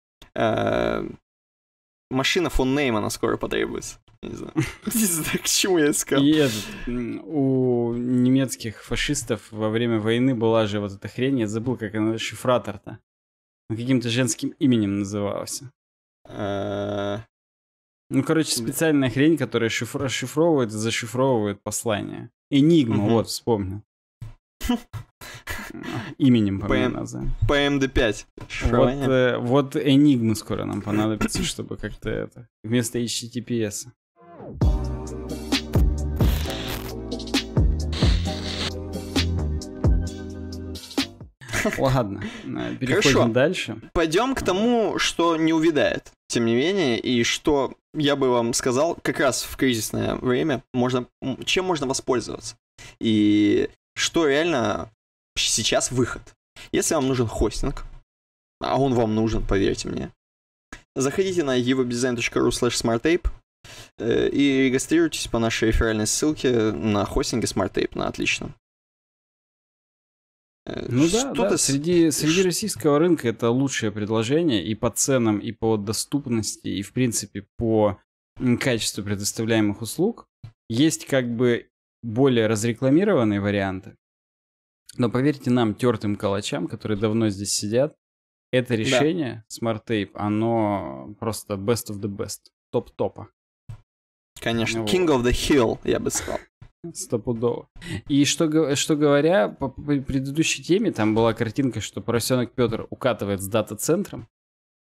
машина эм, фон Неймана скоро потребуется. не знаю. Не знаю, к чему я сказал. И у немецких фашистов во время войны была же вот эта хрень, я забыл, как она, шифратор-то. Каким-то женским именем назывался. Э, ну, короче, специальная хрень, которая расшифровывает, и зашифровывает послание. Энигма, вот, вспомнил. Именем назовем. PMD5. Вот, э, вот Enigma скоро нам понадобится, чтобы как-то это... Вместо HTTPS. Ладно, э, переходим Хорошо. дальше. Пойдем к тому, что не увидает. тем не менее, и что я бы вам сказал, как раз в кризисное время можно, чем можно воспользоваться. И что реально сейчас выход. Если вам нужен хостинг, а он вам нужен, поверьте мне, заходите на evobdesign.ru smarttape э, и регистрируйтесь по нашей реферальной ссылке на хостинге SmartTape на отлично. Э, ну да, да. Среди, среди российского рынка это лучшее предложение и по ценам, и по доступности, и в принципе по качеству предоставляемых услуг. Есть как бы более разрекламированные варианты, но поверьте нам, тертым калачам, которые давно здесь сидят, это решение, да. Smart Tape, оно просто best of the best, топ-топа. Конечно, вот. King of the Hill, я бы сказал. Стопудово. И что, что говоря, по, по предыдущей теме там была картинка, что поросенок Петр укатывает с дата-центром.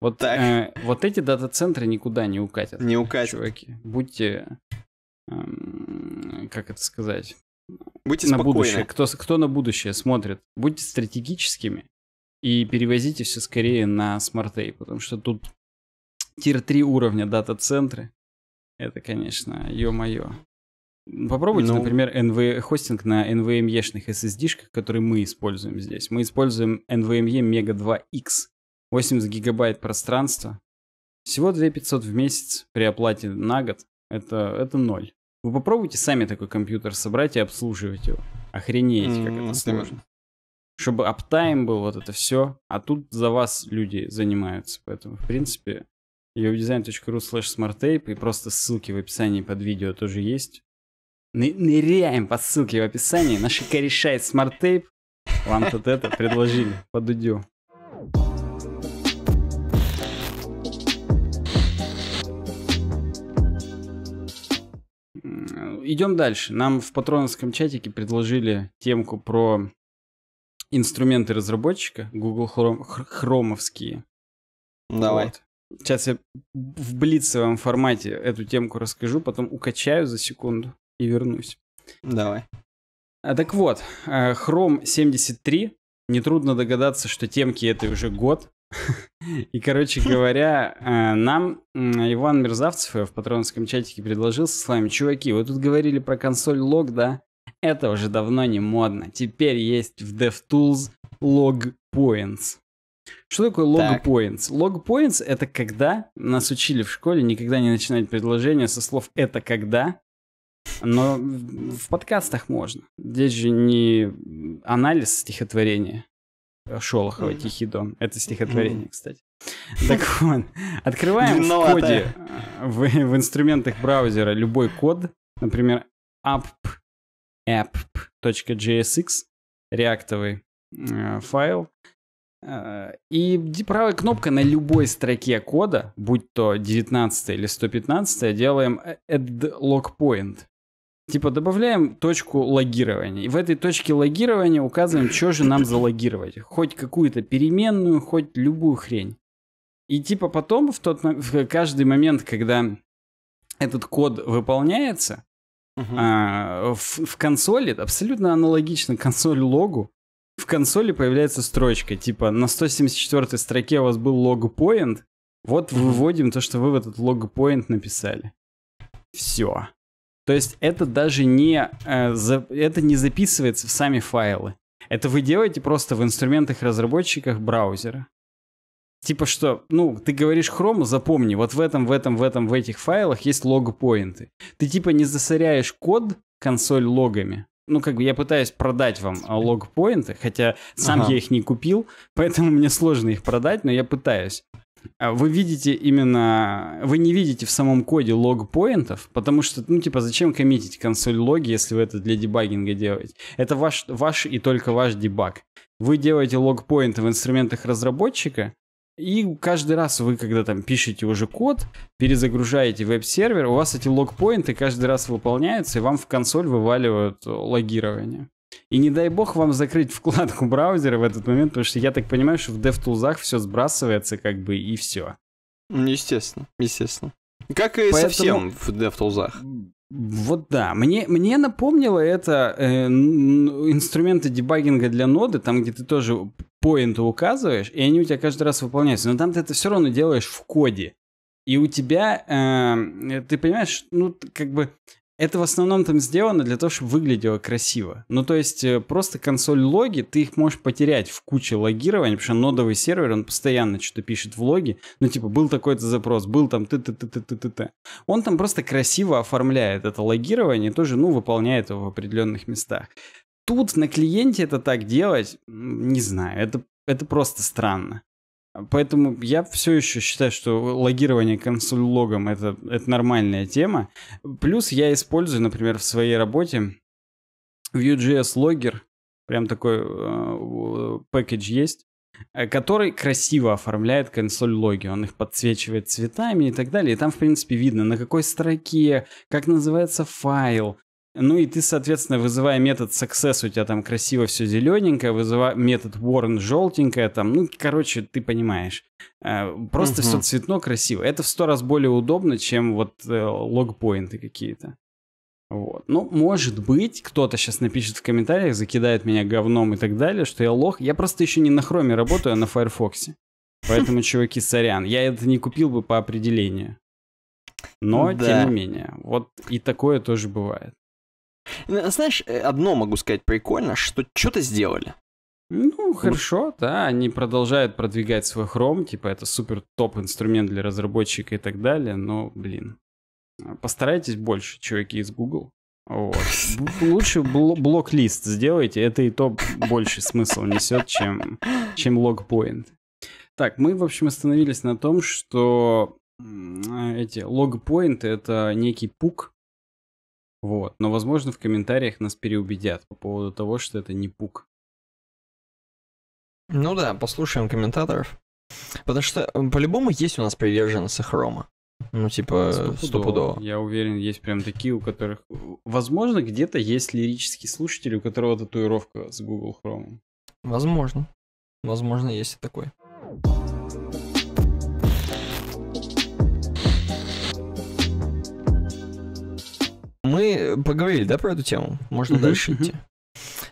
Вот, так. э, вот эти дата-центры никуда не укатят. Не укатят. Чуваки, будьте, эм, как это сказать, Будьте на будущее. Кто, кто на будущее смотрит, будьте стратегическими и перевозите все скорее на смартей, потому что тут тир-3 уровня дата-центры. Это, конечно, ё-моё. Попробуйте, ну... например, NV... хостинг на NVMe-шных эм SSD-шках, которые мы используем здесь. Мы используем NVMe Mega 2X, 80 гигабайт пространства. Всего 2500 в месяц при оплате на год. Это, это ноль. Вы попробуйте сами такой компьютер собрать и обслуживать его. Охренеть, mm-hmm. как это сложно. Чтобы аптайм был, вот это все. А тут за вас люди занимаются. Поэтому, в принципе, yourdesign.ru slash smarttape и просто ссылки в описании под видео тоже есть. Ны- ныряем по ссылке в описании. Наши кореша из смарттейп вам тут это предложили по дудю. Идем дальше. Нам в патроновском чатике предложили темку про инструменты разработчика, Google Chrome, хромовские. Давай. Вот. Сейчас я в блицевом формате эту темку расскажу, потом укачаю за секунду и вернусь. Давай. А, так вот, э, Chrome 73. Нетрудно догадаться, что темки это уже год. И, короче говоря, э, нам Иван Мерзавцев э, в патронском чатике предложил со словами «Чуваки, вы тут говорили про консоль лог, да? Это уже давно не модно. Теперь есть в DevTools log points». Что такое log так. points? Log points — это когда нас учили в школе никогда не начинать предложение со слов «это когда», но в подкастах можно. Здесь же не анализ стихотворения, Шолохова mm-hmm. «Тихий дон». Это стихотворение, mm-hmm. кстати. Так вот, открываем в коде, э, в, инструментах браузера любой код, например, app.app.jsx, реактовый э, файл, э, и правой кнопкой на любой строке кода, будь то 19 или 115, делаем add log point. Типа добавляем точку логирования. И в этой точке логирования указываем, что же нам залогировать. Хоть какую-то переменную, хоть любую хрень. И типа потом, в, тот, в каждый момент, когда этот код выполняется, uh-huh. а, в, в консоли, абсолютно аналогично консоль логу, в консоли появляется строчка, типа на 174 строке у вас был лог-поинт, вот выводим то, что вы в этот лог-поинт написали. Все. То есть это даже не, э, за, это не записывается в сами файлы. Это вы делаете просто в инструментах разработчиков браузера. Типа что, ну, ты говоришь хрому, запомни, вот в этом, в этом, в этом, в этих файлах есть лог-поинты. Ты типа не засоряешь код, консоль логами. Ну, как бы я пытаюсь продать вам а, лог-поинты, хотя сам ага. я их не купил, поэтому мне сложно их продать, но я пытаюсь. Э, вы видите именно... Вы не видите в самом коде лог поинтов, потому что, ну, типа, зачем коммитить консоль логи, если вы это для дебагинга делаете? Это ваш, ваш и только ваш дебаг. Вы делаете лог поинты в инструментах разработчика, и каждый раз вы, когда там пишете уже код, перезагружаете веб-сервер, у вас эти логпоинты каждый раз выполняются, и вам в консоль вываливают логирование. И не дай бог вам закрыть вкладку браузера в этот момент, потому что я так понимаю, что в DevTools все сбрасывается как бы и все. Естественно, естественно. Как и Поэтому... совсем в DevTools. Вот да, мне, мне напомнило это э, инструменты дебагинга для ноды, там где ты тоже поинты указываешь, и они у тебя каждый раз выполняются, но там ты это все равно делаешь в коде. И у тебя, э, ты понимаешь, ну как бы это в основном там сделано для того, чтобы выглядело красиво. Ну, то есть э, просто консоль логи, ты их можешь потерять в куче логирования, потому что нодовый сервер, он постоянно что-то пишет в логи. Ну, типа, был такой-то запрос, был там ты ты ты ты ты ты ты Он там просто красиво оформляет это логирование, тоже, ну, выполняет его в определенных местах. Тут на клиенте это так делать, не знаю, это, это просто странно. Поэтому я все еще считаю, что логирование консоль-логом это, это нормальная тема. Плюс я использую, например, в своей работе Vue.js логер, прям такой э, пакет есть, э, который красиво оформляет консоль-логи. Он их подсвечивает цветами и так далее. И там, в принципе, видно, на какой строке, как называется файл, ну и ты, соответственно, вызывая метод success, у тебя там красиво все зелененькое, вызывая метод warn желтенькое, там, ну, короче, ты понимаешь. Э, просто угу. все цветно красиво. Это в сто раз более удобно, чем вот э, логпоинты какие-то. Вот. Ну, может быть, кто-то сейчас напишет в комментариях, закидает меня говном и так далее, что я лох. Я просто еще не на хроме работаю, а на Firefox. Поэтому, чуваки, сорян. Я это не купил бы по определению. Но, да. Ну тем не менее, вот и такое тоже бывает. Знаешь, э, одно могу сказать прикольно, что что-то сделали. Ну, хорошо, да, они продолжают продвигать свой хром, типа это супер топ инструмент для разработчика и так далее, но, блин, а, постарайтесь больше, чуваки из Google. Вот. Лучше бл- блок-лист сделайте, это и то больше смысл несет, чем, чем логпоинт. Так, мы, в общем, остановились на том, что а, эти логпоинты — это некий пук, вот. Но, возможно, в комментариях нас переубедят по поводу того, что это не пук. Ну да, послушаем комментаторов. Потому что э, по-любому есть у нас приверженцы хрома. Ну, типа, стопудово. Я уверен, есть прям такие, у которых... Возможно, где-то есть лирический слушатель, у которого татуировка с Google Chrome. Возможно. Возможно, есть и такой. мы поговорили, да, про эту тему? Можно mm-hmm. дальше идти.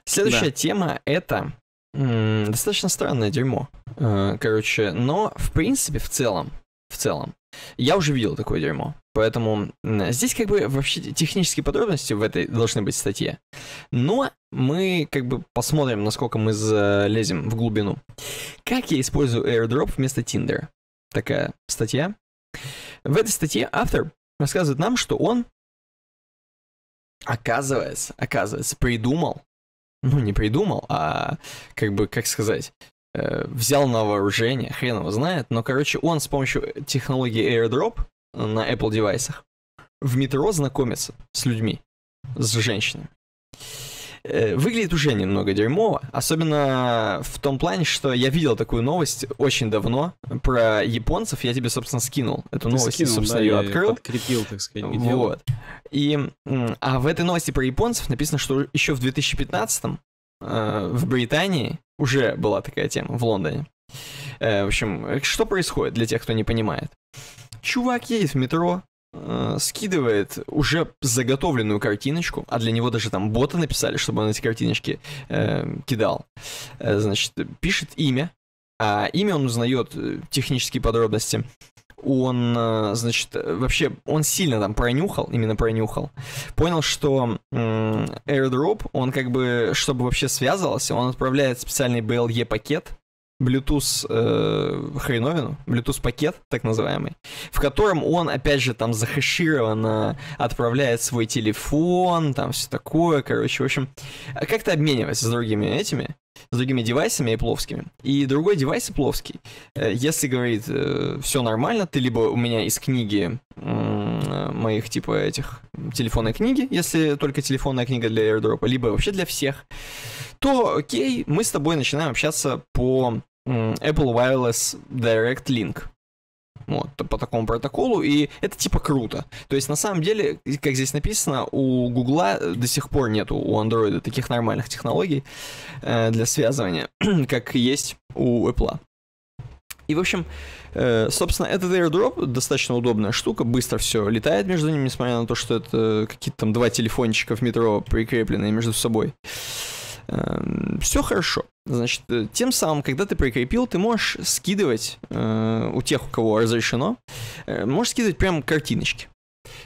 Следующая да. тема это м, достаточно странное дерьмо. Э, короче, но в принципе, в целом, в целом, я уже видел такое дерьмо. Поэтому здесь как бы вообще технические подробности в этой должны быть статье. Но мы как бы посмотрим, насколько мы залезем в глубину. Как я использую airdrop вместо Tinder? Такая статья. В этой статье автор рассказывает нам, что он Оказывается, оказывается, придумал, ну не придумал, а как бы, как сказать, э, взял на вооружение, хрен его знает, но, короче, он с помощью технологии AirDrop на Apple девайсах в метро знакомится с людьми, с женщинами. Э, выглядит уже немного дерьмово, особенно в том плане, что я видел такую новость очень давно про японцев, я тебе, собственно, скинул эту Ты новость, скинул, собственно, да, ее открыл. Подкрепил, так сказать, к Вот. И, а в этой новости про японцев написано, что еще в 2015 э, в Британии уже была такая тема, в Лондоне. Э, в общем, что происходит для тех, кто не понимает? Чувак едет в метро, Э, скидывает уже заготовленную картиночку, а для него даже там бота написали, чтобы он эти картиночки э, кидал. Э, значит, пишет имя, а имя он узнает э, технические подробности. Он, э, значит, вообще, он сильно там пронюхал, именно пронюхал. Понял, что airdrop, он как бы, чтобы вообще связывался, он отправляет специальный BLE-пакет, Bluetooth э, хреновину, Bluetooth пакет, так называемый, в котором он, опять же, там захешированно отправляет свой телефон, там все такое, короче, в общем, как-то обменивается с другими этими с другими девайсами Apple. И другой девайс Apple, э, если говорит, э, все нормально, ты либо у меня из книги моих, типа, этих телефонной книги, если только телефонная книга для AirDrop, либо вообще для всех, то окей, мы с тобой начинаем общаться по Apple Wireless Direct Link вот, по такому протоколу, и это типа круто. То есть, на самом деле, как здесь написано, у Гугла э, до сих пор нету у Android таких нормальных технологий э, для связывания, как есть у Apple. И, в общем, э, собственно, этот airdrop достаточно удобная штука, быстро все летает между ними, несмотря на то, что это э, какие-то там два телефончика в метро прикрепленные между собой. Эм, все хорошо. Значит, э, тем самым, когда ты прикрепил, ты можешь скидывать э, у тех, у кого разрешено, э, можешь скидывать прям картиночки.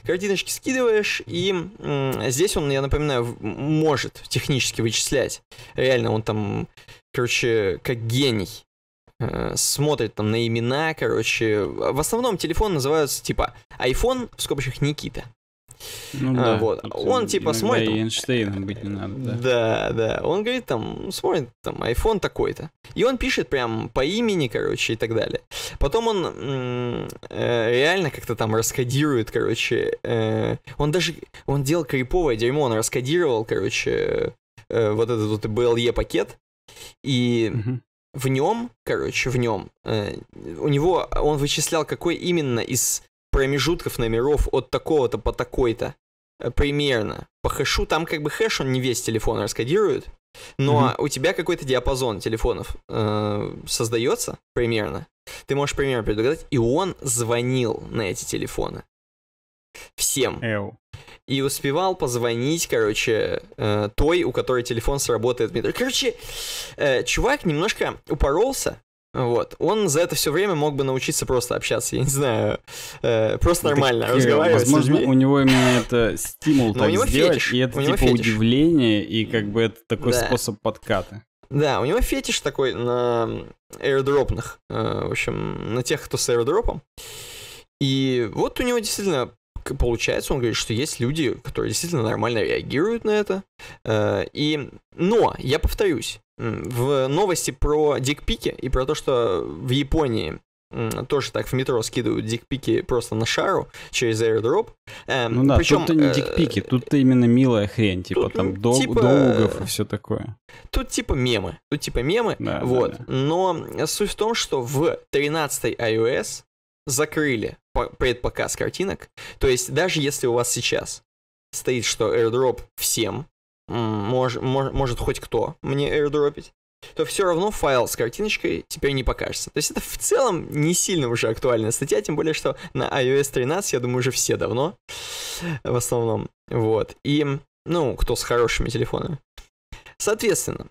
Картиночки скидываешь, и э, здесь он, я напоминаю, может технически вычислять. Реально, он там, короче, как гений смотрит там на имена, короче. В основном телефон называются типа iPhone в скобочках Никита. Ну, а, да. вот. Он типа смотрит... И Эйнштейном быть не надо, да. Да, да. Он говорит там, смотрит, там, iPhone такой-то. И он пишет прям по имени, короче, и так далее. Потом он э, реально как-то там раскодирует, короче. Э, он даже... Он делал криповое дерьмо, он раскодировал, короче, э, вот этот вот BLE пакет. И... Угу в нем, короче, в нем, э, у него он вычислял, какой именно из промежутков номеров от такого-то по такой-то э, примерно. По хэшу там как бы хэш, он не весь телефон раскодирует, но mm-hmm. у тебя какой-то диапазон телефонов э, создается примерно. Ты можешь примерно предугадать, и он звонил на эти телефоны. Всем. Эу. И успевал позвонить, короче, э, той, у которой телефон сработает. Короче, э, чувак немножко упоролся вот. Он за это все время мог бы научиться просто общаться, я не знаю, э, просто ну, так, нормально так, э, разговаривать. Возможно, с людьми. у него именно это стимул Но так сделать, и это типа удивление, и как бы это такой способ подката. Да, у него фетиш такой на аэродропных, э, в общем, на тех, кто с аэродропом. И вот у него действительно получается, он говорит, что есть люди, которые действительно нормально реагируют на это. Э, и... Но, я повторюсь, в новости про дикпики и про то, что в Японии тоже так в метро скидывают дикпики просто на шару через airdrop. Эм, ну да, причем, тут-то не э, дикпики, тут-то именно милая хрень, типа тут, там ну, дол- типа, долгов и все такое. Тут типа мемы, тут типа мемы, да, вот. Да, да. Но суть в том, что в 13 iOS закрыли предпоказ картинок, то есть даже если у вас сейчас стоит, что airdrop всем, мож, мож, может хоть кто мне airdropить, то все равно файл с картиночкой теперь не покажется. То есть это в целом не сильно уже актуальная статья, тем более, что на iOS 13, я думаю, уже все давно, в основном. Вот. И, ну, кто с хорошими телефонами. Соответственно,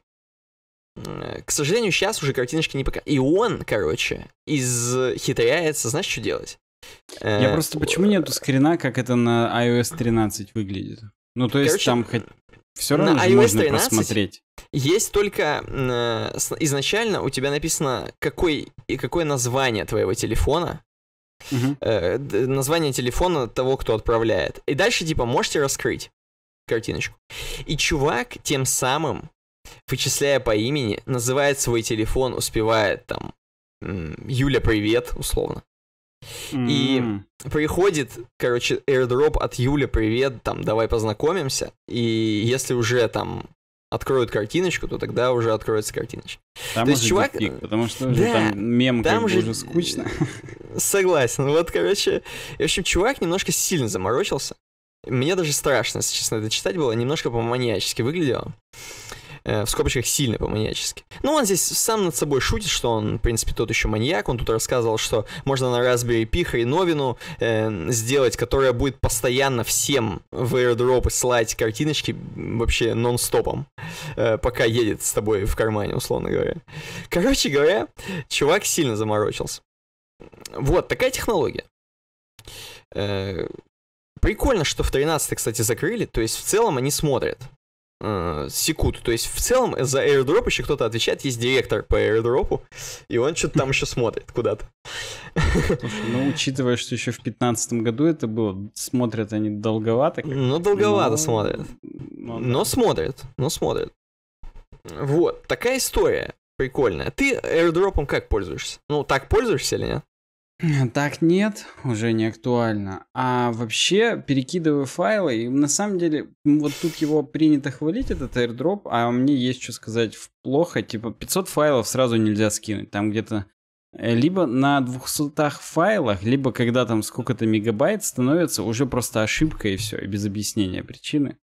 э, к сожалению, сейчас уже картиночки не пока И он, короче, изхитряется, знаешь, что делать? Э, я просто, почему нету скрина, как это на iOS 13 выглядит? Ну, то есть короче, там хоть все равно на iOS можно 13 просмотреть. Есть только э, изначально у тебя написано, какой, и какое название твоего телефона, угу. э, название телефона того, кто отправляет. И дальше, типа, можете раскрыть картиночку. И чувак тем самым, вычисляя по имени, называет свой телефон, успевает там Юля, привет, условно. Mm-hmm. И приходит, короче, airdrop от Юли, привет, там, давай познакомимся. И если уже там откроют картиночку, то тогда уже откроется картиночка. Там то есть чувак... Дефиг, потому что уже да, там мем там как же... уже скучно. Согласен. Вот, короче, в общем, чувак немножко сильно заморочился. Мне даже страшно, если честно, это читать было. Немножко по-маньячески выглядело. Э, в скобочках сильно по-маньячески. Ну, он здесь сам над собой шутит, что он, в принципе, тот еще маньяк. Он тут рассказывал, что можно на Raspberry Pi хреновину э, сделать, которая будет постоянно всем в airdrop слать картиночки вообще нон-стопом, э, пока едет с тобой в кармане, условно говоря. Короче говоря, чувак сильно заморочился. Вот, такая технология. Э, прикольно, что в 13 кстати, закрыли. То есть, в целом они смотрят. Э, секут. То есть в целом за airdrop еще кто-то отвечает, есть директор по airdrop, и он что-то там еще смотрит куда-то. Ну, учитывая, что еще в 2015 году это было, смотрят они долговато. Ну, долговато смотрят. Ну, но, да. но смотрят, но смотрят. Вот, такая история прикольная. Ты airdropом как пользуешься? Ну, так пользуешься или нет? Так нет, уже не актуально. А вообще, перекидываю файлы, и на самом деле, вот тут его принято хвалить, этот airdrop, а мне есть что сказать плохо, типа 500 файлов сразу нельзя скинуть, там где-то э, либо на 200 файлах, либо когда там сколько-то мегабайт становится, уже просто ошибка и все, и без объяснения причины.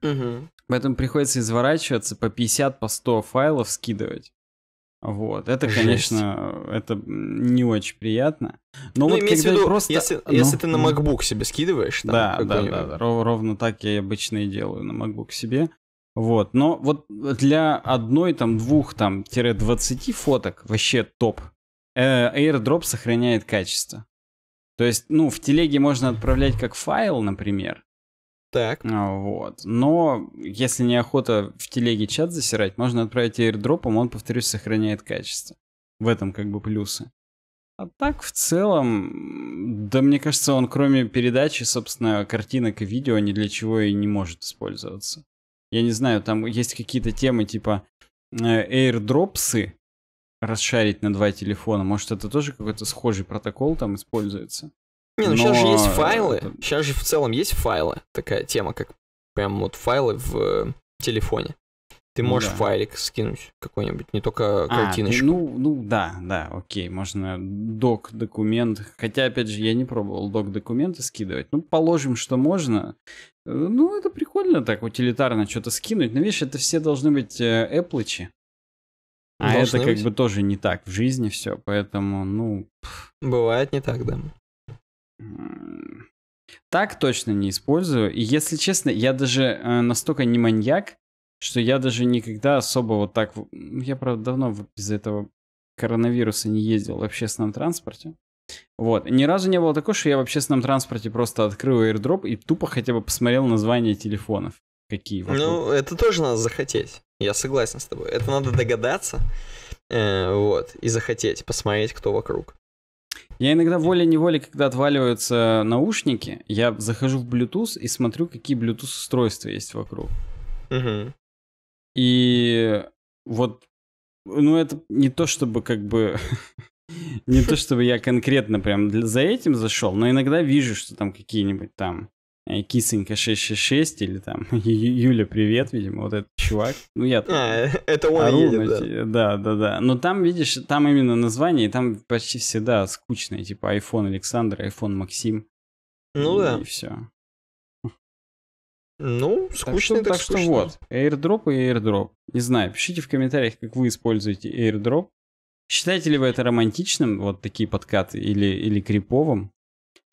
Угу. Поэтому приходится изворачиваться, по 50, по 100 файлов скидывать. Вот, это, Жесть. конечно, это не очень приятно. Но ну, вот в виду, просто... Если, ну, если ты на MacBook себе скидываешь, там, да, да, да, да, ровно так я обычно и делаю на MacBook себе. Вот, но вот для одной, там, двух, там, тире 20 фоток вообще топ. Э, AirDrop сохраняет качество. То есть, ну, в телеге можно отправлять как файл, например, так. А, вот. Но если неохота в телеге чат засирать, можно отправить аирдропом, он, повторюсь, сохраняет качество. В этом как бы плюсы. А так, в целом, да мне кажется, он кроме передачи, собственно, картинок и видео ни для чего и не может использоваться. Я не знаю, там есть какие-то темы типа э, аирдропсы расшарить на два телефона. Может, это тоже какой-то схожий протокол там используется? Не, ну Но... сейчас же есть э, файлы. Сейчас же в целом есть файлы. Такая тема, как прям вот файлы в э, телефоне. Ты ну можешь да. файлик скинуть какой-нибудь, не только а, картиночку. А, ну, ну да, да, окей, можно док документ. Хотя, опять же, я не пробовал док документы скидывать. Ну, положим, что можно. Э, ну, это прикольно так утилитарно что-то скинуть. Но видишь, это все должны быть Apple. А должны это как быть. бы тоже не так в жизни все, поэтому, ну... Пфф. Бывает не так, да. Так точно не использую. И если честно, я даже э, настолько не маньяк, что я даже никогда особо вот так... Я, правда, давно из-за этого коронавируса не ездил в общественном транспорте. Вот. Ни разу не было такого, что я в общественном транспорте просто открыл airdrop и тупо хотя бы посмотрел название телефонов. Какие вокруг. Ну, это тоже надо захотеть. Я согласен с тобой. Это надо догадаться. Э, вот. И захотеть посмотреть, кто вокруг. Я иногда волей-неволей, когда отваливаются наушники, я захожу в Bluetooth и смотрю, какие Bluetooth-устройства есть вокруг. Угу. И вот, ну это не то чтобы как бы... не то чтобы я конкретно прям за этим зашел, но иногда вижу, что там какие-нибудь там Э, кисонька 666 или там Юля, привет, видимо, вот этот чувак. Ну, я а, это он ору, едет, ну, да. да. Да, да, Но там, видишь, там именно название, и там почти всегда скучное, типа iPhone Александр, iPhone Максим. Ну и, да. И все. Ну, скучный так что, так, так что вот, airdrop и airdrop. Не знаю, пишите в комментариях, как вы используете airdrop. Считаете ли вы это романтичным, вот такие подкаты, или, или криповым?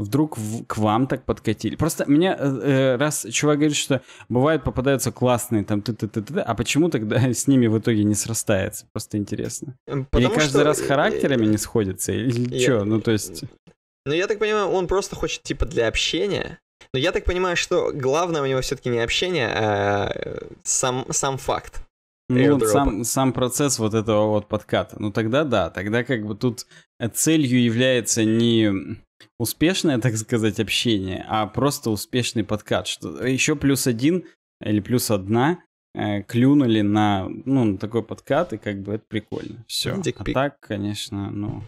вдруг в, к вам так подкатили. Просто меня, э, э, раз чувак говорит, что бывают попадаются классные, там, ты ты ты ты а почему тогда с ними в итоге не срастается? Просто интересно. Потому или каждый что... раз э, характерами э, не сходится, или я... что? Ну, то есть... Ну, я так понимаю, он просто хочет, типа, для общения, но я так понимаю, что главное у него все-таки не общение, а сам, сам факт. Ну, вот сам, сам процесс вот этого вот подката. Ну, тогда да, тогда как бы тут целью является не успешное, так сказать, общение, а просто успешный подкат. Что еще плюс один или плюс одна э, клюнули на, ну, на такой подкат, и как бы это прикольно. Все. А так, конечно, ну...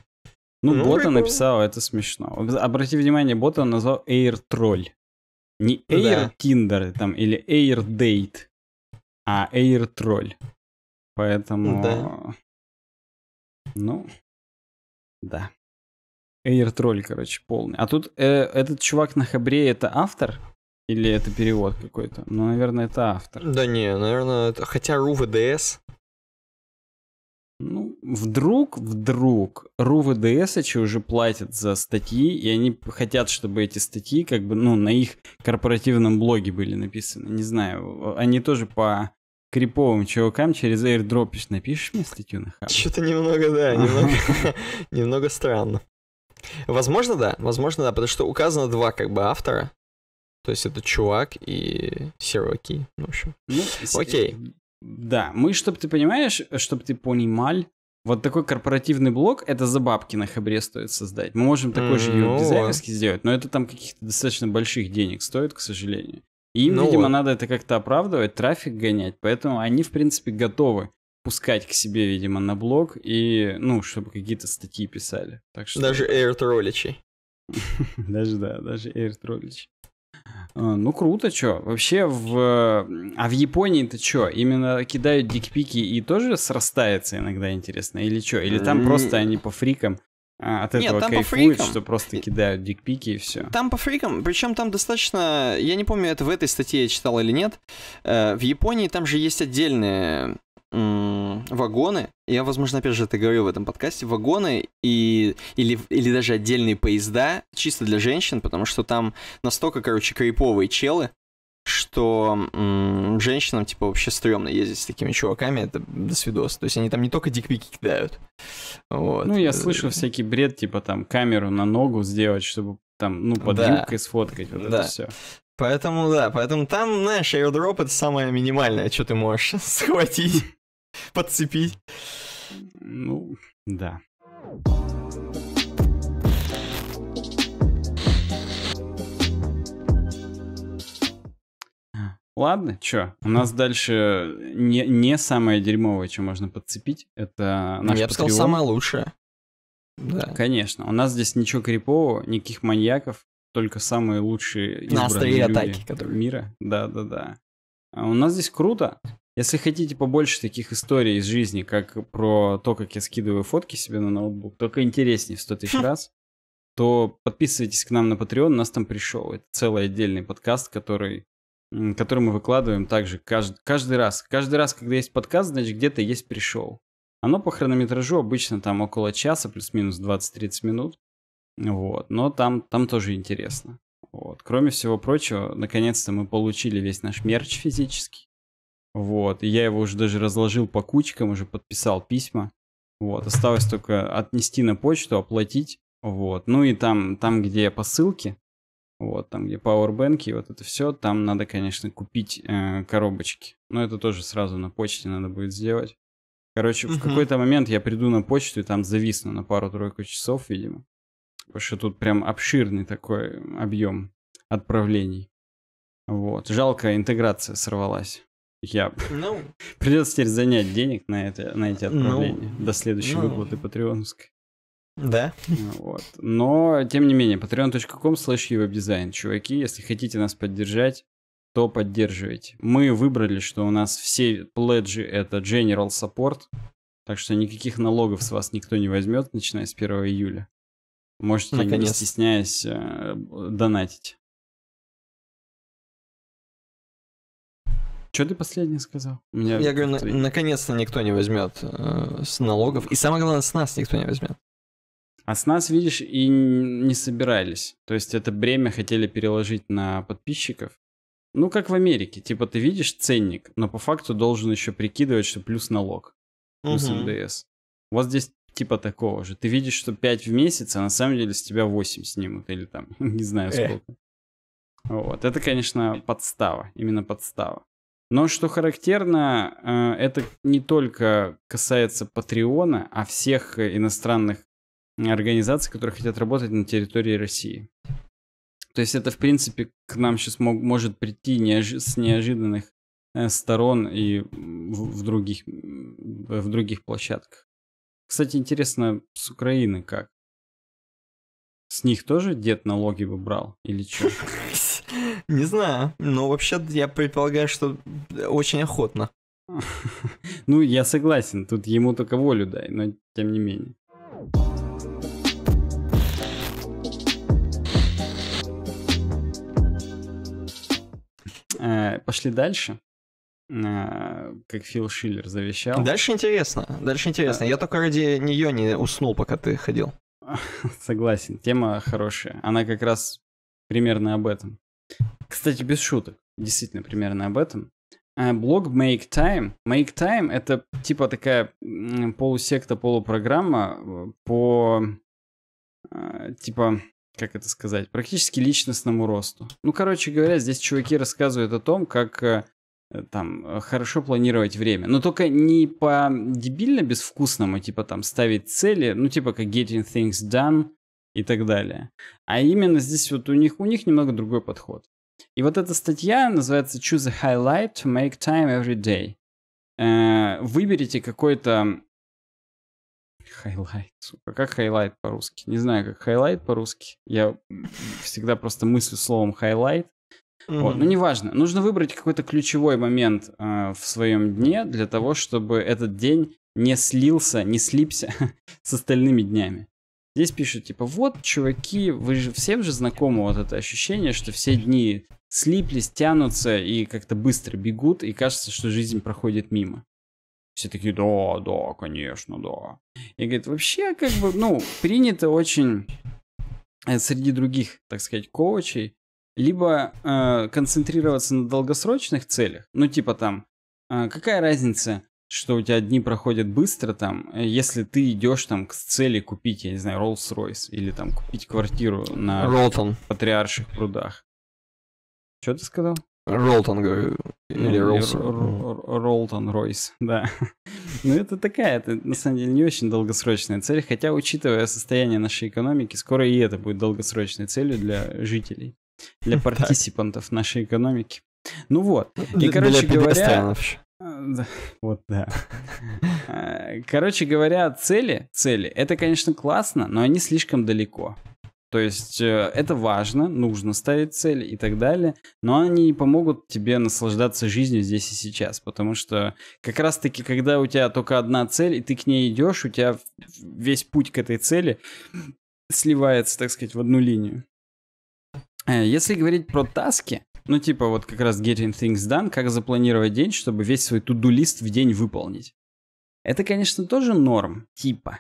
Ну, ну бота написал, это смешно. Обрати внимание, бота он назвал Air Troll. Не Air да. Tinder там, или Air Date, а Air Troll. Поэтому... Ну да. Ну, да. Эйр тролль, короче, полный. А тут э, этот чувак на хабре это автор? Или это перевод какой-то? Ну, наверное, это автор. Да не, наверное, это... хотя РУВДС. Ну, вдруг, вдруг Ру уже платят за статьи, и они хотят, чтобы эти статьи как бы, ну, на их корпоративном блоге были написаны. Не знаю, они тоже по криповым чувакам через airdropишь, напишешь мне статью на хабре? Что-то немного, да, немного странно. Возможно, да. Возможно, да, потому что указано два как бы автора. То есть это чувак и серваки, ну, в общем. Ну, Окей. Да, мы, чтобы ты понимаешь, чтобы ты понимал, вот такой корпоративный блок, это за бабки на хабре стоит создать. Мы можем такой mm, же ну дизайнерский сделать, но это там каких-то достаточно больших денег стоит, к сожалению. И им, ну видимо, вот. надо это как-то оправдывать, трафик гонять, поэтому они, в принципе, готовы пускать к себе, видимо, на блог и, ну, чтобы какие-то статьи писали. Так что... Даже Air тролличей Даже, да, даже Air тролличей а, Ну, круто, чё. Вообще, в... А в Японии-то чё? Именно кидают дикпики и тоже срастается иногда, интересно? Или чё? Или там просто они по фрикам а, от этого Нет, там кайфуют, по фрикам. что просто кидают дикпики и все. Там по фрикам, причем там достаточно, я не помню, это в этой статье я читал или нет, э, в Японии там же есть отдельные вагоны, я, возможно, опять же это говорю в этом подкасте, вагоны и, или, или даже отдельные поезда чисто для женщин, потому что там настолько, короче, криповые челы, что м- женщинам, типа, вообще стрёмно ездить с такими чуваками, это до свидос. То есть они там не только дикпики кидают. Вот. Ну, я слышал всякий бред, типа, там, камеру на ногу сделать, чтобы там, ну, под да. юбкой сфоткать, вот да. это все. Поэтому, да, поэтому там, знаешь, airdrop это самое минимальное, что ты можешь схватить подцепить. Ну, да. Ладно, чё, у нас дальше не, не самое дерьмовое, что можно подцепить, это ну, наш Я бы сказал, самое лучшее. Да. Конечно, у нас здесь ничего крипового, никаких маньяков, только самые лучшие избранные Настрые люди атаки, которые... мира. Да-да-да. А у нас здесь круто. Если хотите побольше таких историй из жизни, как про то, как я скидываю фотки себе на ноутбук, только интереснее в 100 тысяч раз, то подписывайтесь к нам на Patreon, нас там пришел. Это целый отдельный подкаст, который, который мы выкладываем также каждый, каждый раз. Каждый раз, когда есть подкаст, значит где-то есть пришел. Оно по хронометражу обычно там около часа, плюс-минус 20-30 минут. Вот, но там, там тоже интересно. Вот. Кроме всего прочего, наконец-то мы получили весь наш мерч физический. Вот, и я его уже даже разложил по кучкам, уже подписал письма. Вот, осталось только отнести на почту, оплатить. Вот, ну и там, там где посылки, вот, там где пауэрбэнки, вот это все, там надо, конечно, купить э, коробочки. Но это тоже сразу на почте надо будет сделать. Короче, угу. в какой-то момент я приду на почту и там зависну на пару-тройку часов, видимо. Потому что тут прям обширный такой объем отправлений. Вот. Жалко, интеграция сорвалась. Я ну, придется теперь занять денег на, это, на эти ну. отправления ну, до следующей ну, выплаты патреоновской. Да. Ну вот. Но, тем не менее, patreon.com slash Чуваки, если хотите нас поддержать, то поддерживайте. Мы выбрали, что у нас все пледжи это General Support, так что никаких налогов с вас никто не возьмет, начиная с 1 июля. Можете, Наконец. не стесняясь, э, донатить. Что ты последнее сказал? Меня... Я говорю, на- наконец-то никто не возьмет э, с налогов. И самое главное, с нас никто не возьмет. А с нас, видишь, и не собирались. То есть это бремя хотели переложить на подписчиков. Ну, как в Америке. Типа ты видишь ценник, но по факту должен еще прикидывать, что плюс налог. Плюс угу. НДС. У вас здесь типа такого же. Ты видишь, что 5 в месяц, а на самом деле с тебя 8 снимут или там, не знаю сколько. Вот. Это, конечно, подстава. Именно подстава. Но что характерно, э, это не только касается Патреона, а всех иностранных организаций, которые хотят работать на территории России. То есть это, в принципе, к нам сейчас мог, может прийти неожи- с неожиданных э, сторон и в, в, других, в других площадках. Кстати, интересно, с Украины как? С них тоже дед налоги бы брал или что? Не знаю, но ну, вообще я предполагаю, что очень охотно. Ну, я согласен, тут ему только волю дай, но тем не менее. Э, пошли дальше э, как Фил Шиллер завещал. Дальше интересно, дальше интересно. Э. Я только ради нее не уснул, пока ты ходил. Согласен, тема хорошая. Она как раз примерно об этом. Кстати, без шуток, действительно примерно об этом. А, блог Make Time. Make Time это типа такая полусекта, полупрограмма э, по а, типа, как это сказать, практически личностному росту. Ну, короче говоря, здесь чуваки рассказывают о том, как э, Э, там э, хорошо планировать время. Но только не по дебильно безвкусному, типа там ставить цели, ну типа как getting things done и так далее. А именно здесь вот у них, у них немного другой подход. И вот эта статья называется Choose a highlight to make time every day. Э, выберите какой-то Хайлайт, сука. Как хайлайт по-русски? Не знаю, как хайлайт по-русски. Я всегда просто мыслю словом хайлайт. Mm-hmm. Вот, ну, неважно. Нужно выбрать какой-то ключевой момент э, в своем дне для того, чтобы этот день не слился, не слипся с остальными днями. Здесь пишут, типа, вот, чуваки, вы же всем же знакомо вот это ощущение, что все дни слиплись, тянутся и как-то быстро бегут, и кажется, что жизнь проходит мимо. Все такие, да, да, конечно, да. И говорит, вообще, как бы, ну, принято очень э, среди других, так сказать, коучей либо э, концентрироваться на долгосрочных целях, ну типа там, э, какая разница, что у тебя дни проходят быстро там, э, если ты идешь там к цели купить, я не знаю, Rolls-Royce или там купить квартиру на Ролтон. Патриарших прудах. Что ты сказал? Ролтон, говорю. Ну, или ну, Роллс. Ролтон Ройс, да. ну, это такая, это на самом деле не очень долгосрочная цель, хотя, учитывая состояние нашей экономики, скоро и это будет долгосрочной целью для жителей для партисипантов нашей экономики. Ну вот. И, короче говоря... Э, вот, да. Э, короче говоря, цели, цели, это, конечно, классно, но они слишком далеко. То есть э, это важно, нужно ставить цели и так далее, но они не помогут тебе наслаждаться жизнью здесь и сейчас, потому что как раз-таки, когда у тебя только одна цель, и ты к ней идешь, у тебя весь путь к этой цели сливается, так сказать, в одну линию. Э, если говорить про таски, ну, типа вот как раз getting things done, как запланировать день, чтобы весь свой туду-лист в день выполнить. Это, конечно, тоже норм, типа.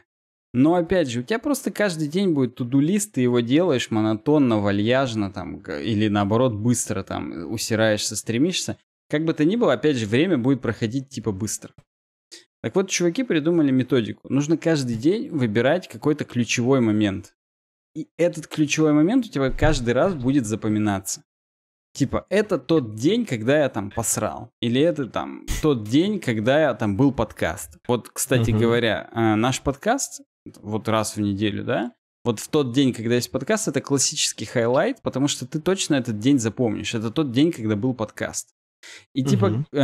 Но опять же, у тебя просто каждый день будет туду-лист, ты его делаешь монотонно, вальяжно там, или наоборот быстро там усираешься, стремишься. Как бы то ни было, опять же, время будет проходить типа быстро. Так вот, чуваки придумали методику. Нужно каждый день выбирать какой-то ключевой момент. И этот ключевой момент у тебя каждый раз будет запоминаться. Типа, это тот день, когда я там посрал. Или это там тот день, когда я там был подкаст. Вот, кстати uh-huh. говоря, э, наш подкаст, вот раз в неделю, да, вот в тот день, когда есть подкаст, это классический хайлайт, потому что ты точно этот день запомнишь. Это тот день, когда был подкаст. И типа uh-huh.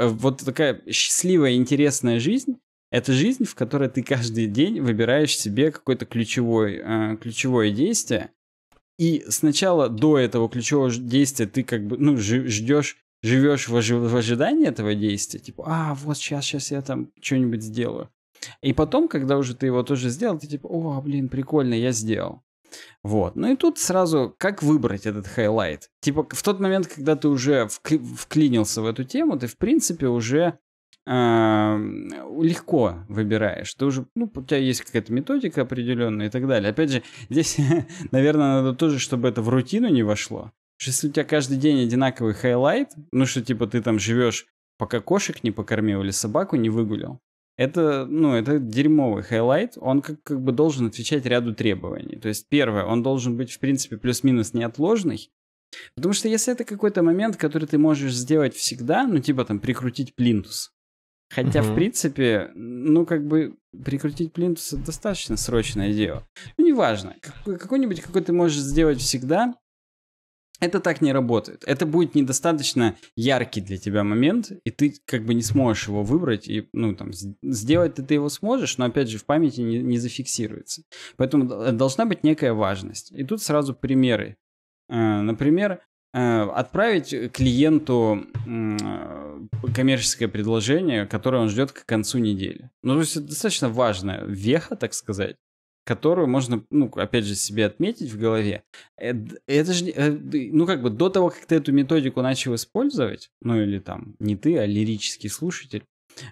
э, вот такая счастливая, интересная жизнь, это жизнь, в которой ты каждый день выбираешь себе какое-то ключевое, э, ключевое действие. И сначала до этого ключевого действия ты как бы, ну, ждешь, живешь в, ожи- в ожидании этого действия. Типа, а, вот сейчас, сейчас я там что-нибудь сделаю. И потом, когда уже ты его тоже сделал, ты типа, о, блин, прикольно, я сделал. Вот. Ну и тут сразу, как выбрать этот хайлайт? Типа, в тот момент, когда ты уже вк- вклинился в эту тему, ты, в принципе, уже легко выбираешь. Ты уже, ну, у тебя есть какая-то методика определенная и так далее. Опять же, здесь, наверное, надо тоже, чтобы это в рутину не вошло. Что если у тебя каждый день одинаковый хайлайт, ну, что типа ты там живешь, пока кошек не покормил или собаку не выгулил, это, ну, это дерьмовый хайлайт, он как, как бы должен отвечать ряду требований. То есть, первое, он должен быть, в принципе, плюс-минус неотложный, Потому что если это какой-то момент, который ты можешь сделать всегда, ну типа там прикрутить плинтус, Хотя, угу. в принципе, ну, как бы, прикрутить плинтус — это достаточно срочное дело. Ну, неважно. Какой-нибудь, какой ты можешь сделать всегда, это так не работает. Это будет недостаточно яркий для тебя момент, и ты как бы не сможешь его выбрать, и, ну, там, сделать ты его сможешь, но, опять же, в памяти не, не зафиксируется. Поэтому должна быть некая важность. И тут сразу примеры. Э, например, Э, отправить клиенту э, коммерческое предложение, которое он ждет к концу недели. Ну, то есть это достаточно важная веха, так сказать которую можно, ну, опять же, себе отметить в голове. Это же, э, ну, как бы до того, как ты эту методику начал использовать, ну, или там не ты, а лирический слушатель,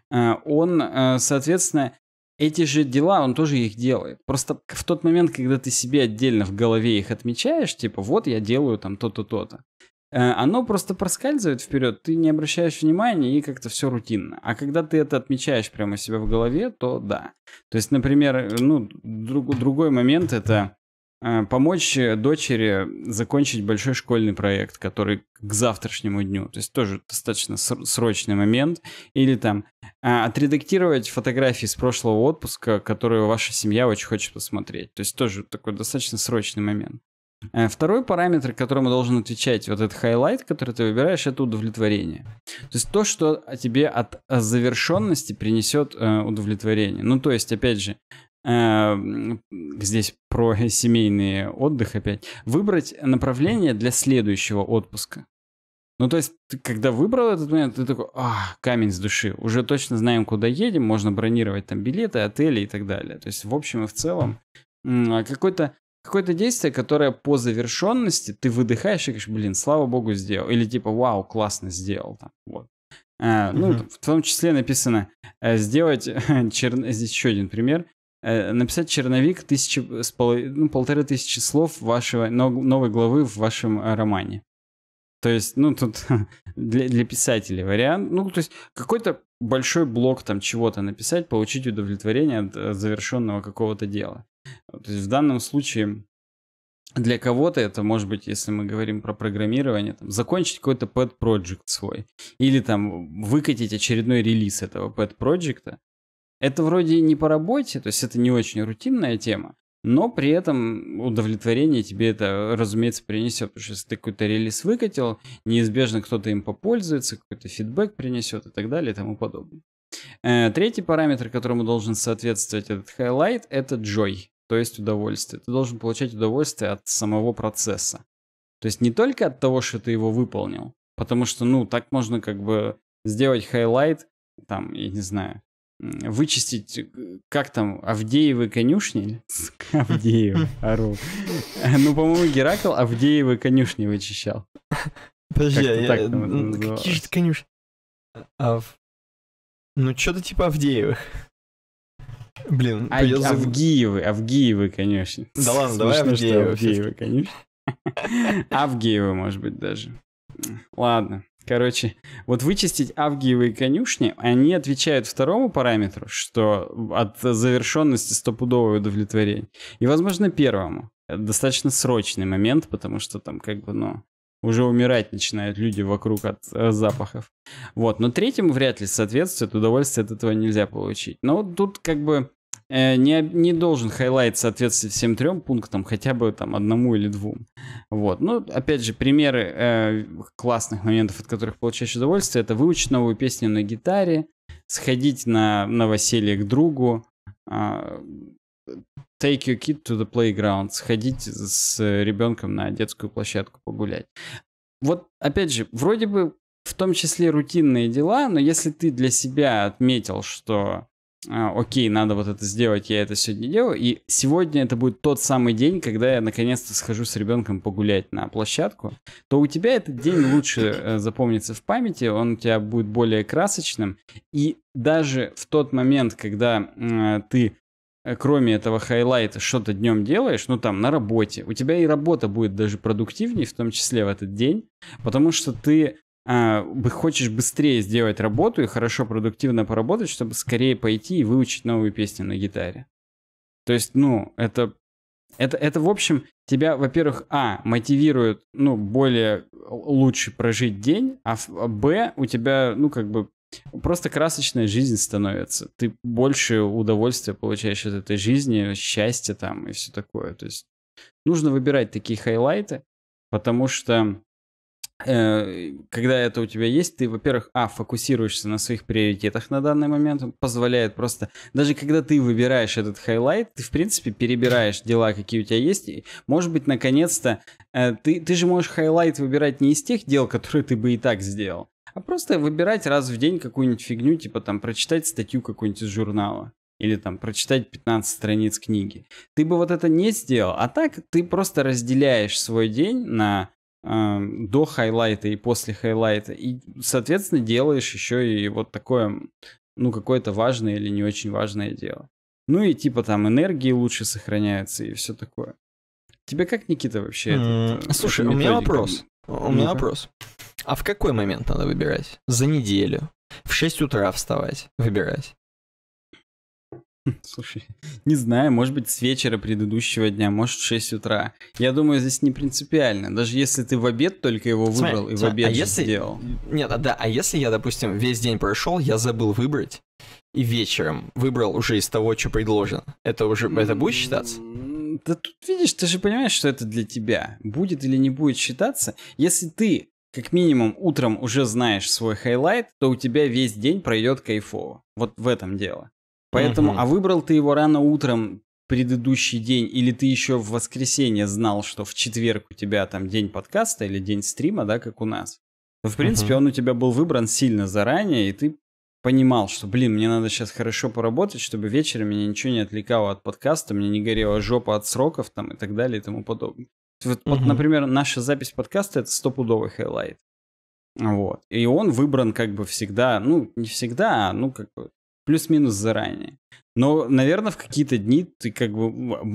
он, соответственно, эти же дела, он тоже их делает. Просто в тот момент, когда ты себе отдельно в голове их отмечаешь, типа, вот я делаю там то-то, то-то, э, оно просто проскальзывает вперед, ты не обращаешь внимания и как-то все рутинно. А когда ты это отмечаешь прямо у себя в голове, то да. То есть, например, э, ну, друг, другой момент это Э, помочь э, дочери закончить большой школьный проект, который к завтрашнему дню, то есть тоже достаточно срочный момент, или там э, отредактировать фотографии с прошлого отпуска, которые ваша семья очень хочет посмотреть, то есть тоже такой достаточно срочный момент. Второй параметр, которому должен отвечать вот этот хайлайт, который ты выбираешь, это удовлетворение. То есть то, что тебе от завершенности принесет удовлетворение. Ну, то есть, опять же, Э, здесь про семейный отдых опять, выбрать направление для следующего отпуска. Ну, то есть, ты, когда выбрал этот момент, ты такой, а, камень с души, уже точно знаем, куда едем, можно бронировать там билеты, отели и так далее. То есть, в общем и в целом, а какой-то какое-то действие, которое по завершенности ты выдыхаешь и говоришь, блин, слава богу, сделал. Или типа, вау, классно сделал. Там, вот. А, ну, mm в том числе написано э, сделать чер... здесь еще один пример Э, написать черновик тысячи, с пол, ну, полторы тысячи слов вашего новой главы в вашем э, романе. То есть, ну, тут для, для писателей вариант. Ну, то есть, какой-то большой блок там чего-то написать, получить удовлетворение от, от э, завершенного какого-то дела. То есть, в данном случае для кого-то это может быть, если мы говорим про программирование, там, закончить какой-то pet project свой. Или там выкатить очередной релиз этого pet project. Это вроде не по работе, то есть это не очень рутинная тема, но при этом удовлетворение тебе это, разумеется, принесет, потому что если ты какой-то релиз выкатил, неизбежно кто-то им попользуется, какой-то фидбэк принесет и так далее и тому подобное. Э, третий параметр, которому должен соответствовать этот highlight, это joy, то есть удовольствие. Ты должен получать удовольствие от самого процесса. То есть не только от того, что ты его выполнил, потому что, ну, так можно как бы сделать хайлайт, там, я не знаю, вычистить, э, как там, Авдеевы конюшни? Авдеев, ору. Ну, по-моему, Геракл Авдеевы конюшни вычищал. Подожди, я... какие же конюшни? Ав... Ну, что-то типа Авдеевых. Блин, а, придется... Авгиевы, Авгиевы, конечно. Да ладно, давай Смешно, Авгеевы. Авгеевы, конечно. Авгеевы, может быть, даже. Ладно. Короче, вот вычистить авгиевые конюшни, они отвечают второму параметру, что от завершенности стопудовое удовлетворение. И, возможно, первому. Это достаточно срочный момент, потому что там как бы, ну, уже умирать начинают люди вокруг от э, запахов. Вот, но третьему вряд ли соответствует, удовольствие от этого нельзя получить. Но тут как бы Э, не, не должен хайлайт соответствовать всем трем пунктам, хотя бы там одному или двум. Вот. Ну, опять же, примеры э, классных моментов, от которых получаешь удовольствие, это выучить новую песню на гитаре, сходить на новоселье к другу, э, take your kid to the playground, сходить с ребенком на детскую площадку погулять. Вот, опять же, вроде бы в том числе рутинные дела, но если ты для себя отметил, что а, окей, надо вот это сделать, я это сегодня делаю. И сегодня это будет тот самый день, когда я наконец-то схожу с ребенком погулять на площадку, то у тебя этот день лучше э, запомнится в памяти, он у тебя будет более красочным. И даже в тот момент, когда э, ты э, кроме этого хайлайта что-то днем делаешь, ну там на работе, у тебя и работа будет даже продуктивнее, в том числе в этот день, потому что ты а, хочешь быстрее сделать работу и хорошо, продуктивно поработать, чтобы скорее пойти и выучить новую песню на гитаре. То есть, ну, это, это, это в общем, тебя, во-первых, а, мотивирует, ну, более лучше прожить день, а, а б, у тебя, ну, как бы, просто красочная жизнь становится. Ты больше удовольствия получаешь от этой жизни, счастья там и все такое. То есть нужно выбирать такие хайлайты, потому что Э, когда это у тебя есть, ты, во-первых, а, фокусируешься на своих приоритетах на данный момент, позволяет просто, даже когда ты выбираешь этот хайлайт, ты, в принципе, перебираешь дела, какие у тебя есть, и, может быть, наконец-то, э, ты, ты же можешь хайлайт выбирать не из тех дел, которые ты бы и так сделал, а просто выбирать раз в день какую-нибудь фигню, типа там прочитать статью какую-нибудь из журнала или там прочитать 15 страниц книги. Ты бы вот это не сделал, а так ты просто разделяешь свой день на до хайлайта и после хайлайта. И, соответственно, делаешь еще и вот такое, ну, какое-то важное или не очень важное дело. Ну и типа там энергии лучше сохраняются и все такое. Тебе как, Никита, вообще? Mm, этот, э, слушай, у меня вопрос. У меня вопрос. А в какой момент надо выбирать? За неделю? В 6 утра вставать, выбирать? Слушай, не знаю, может быть с вечера предыдущего дня, может в 6 утра. Я думаю, здесь не принципиально. Даже если ты в обед только его выбрал смотри, и в а обед а если... сделал. Нет, а, да, а если я, допустим, весь день прошел, я забыл выбрать, и вечером выбрал уже из того, что предложено, это уже, это будет считаться? Да тут видишь, ты же понимаешь, что это для тебя. Будет или не будет считаться. Если ты как минимум утром уже знаешь свой хайлайт, то у тебя весь день пройдет кайфово. Вот в этом дело. Поэтому, угу. а выбрал ты его рано утром предыдущий день, или ты еще в воскресенье знал, что в четверг у тебя там день подкаста или день стрима, да, как у нас, то, в принципе, угу. он у тебя был выбран сильно заранее, и ты понимал, что, блин, мне надо сейчас хорошо поработать, чтобы вечером меня ничего не отвлекало от подкаста, мне не горела жопа от сроков там и так далее и тому подобное. Вот, угу. вот например, наша запись подкаста — это стопудовый хайлайт. Вот. И он выбран как бы всегда, ну, не всегда, а ну, как бы плюс-минус заранее. Но, наверное, в какие-то дни ты как бы...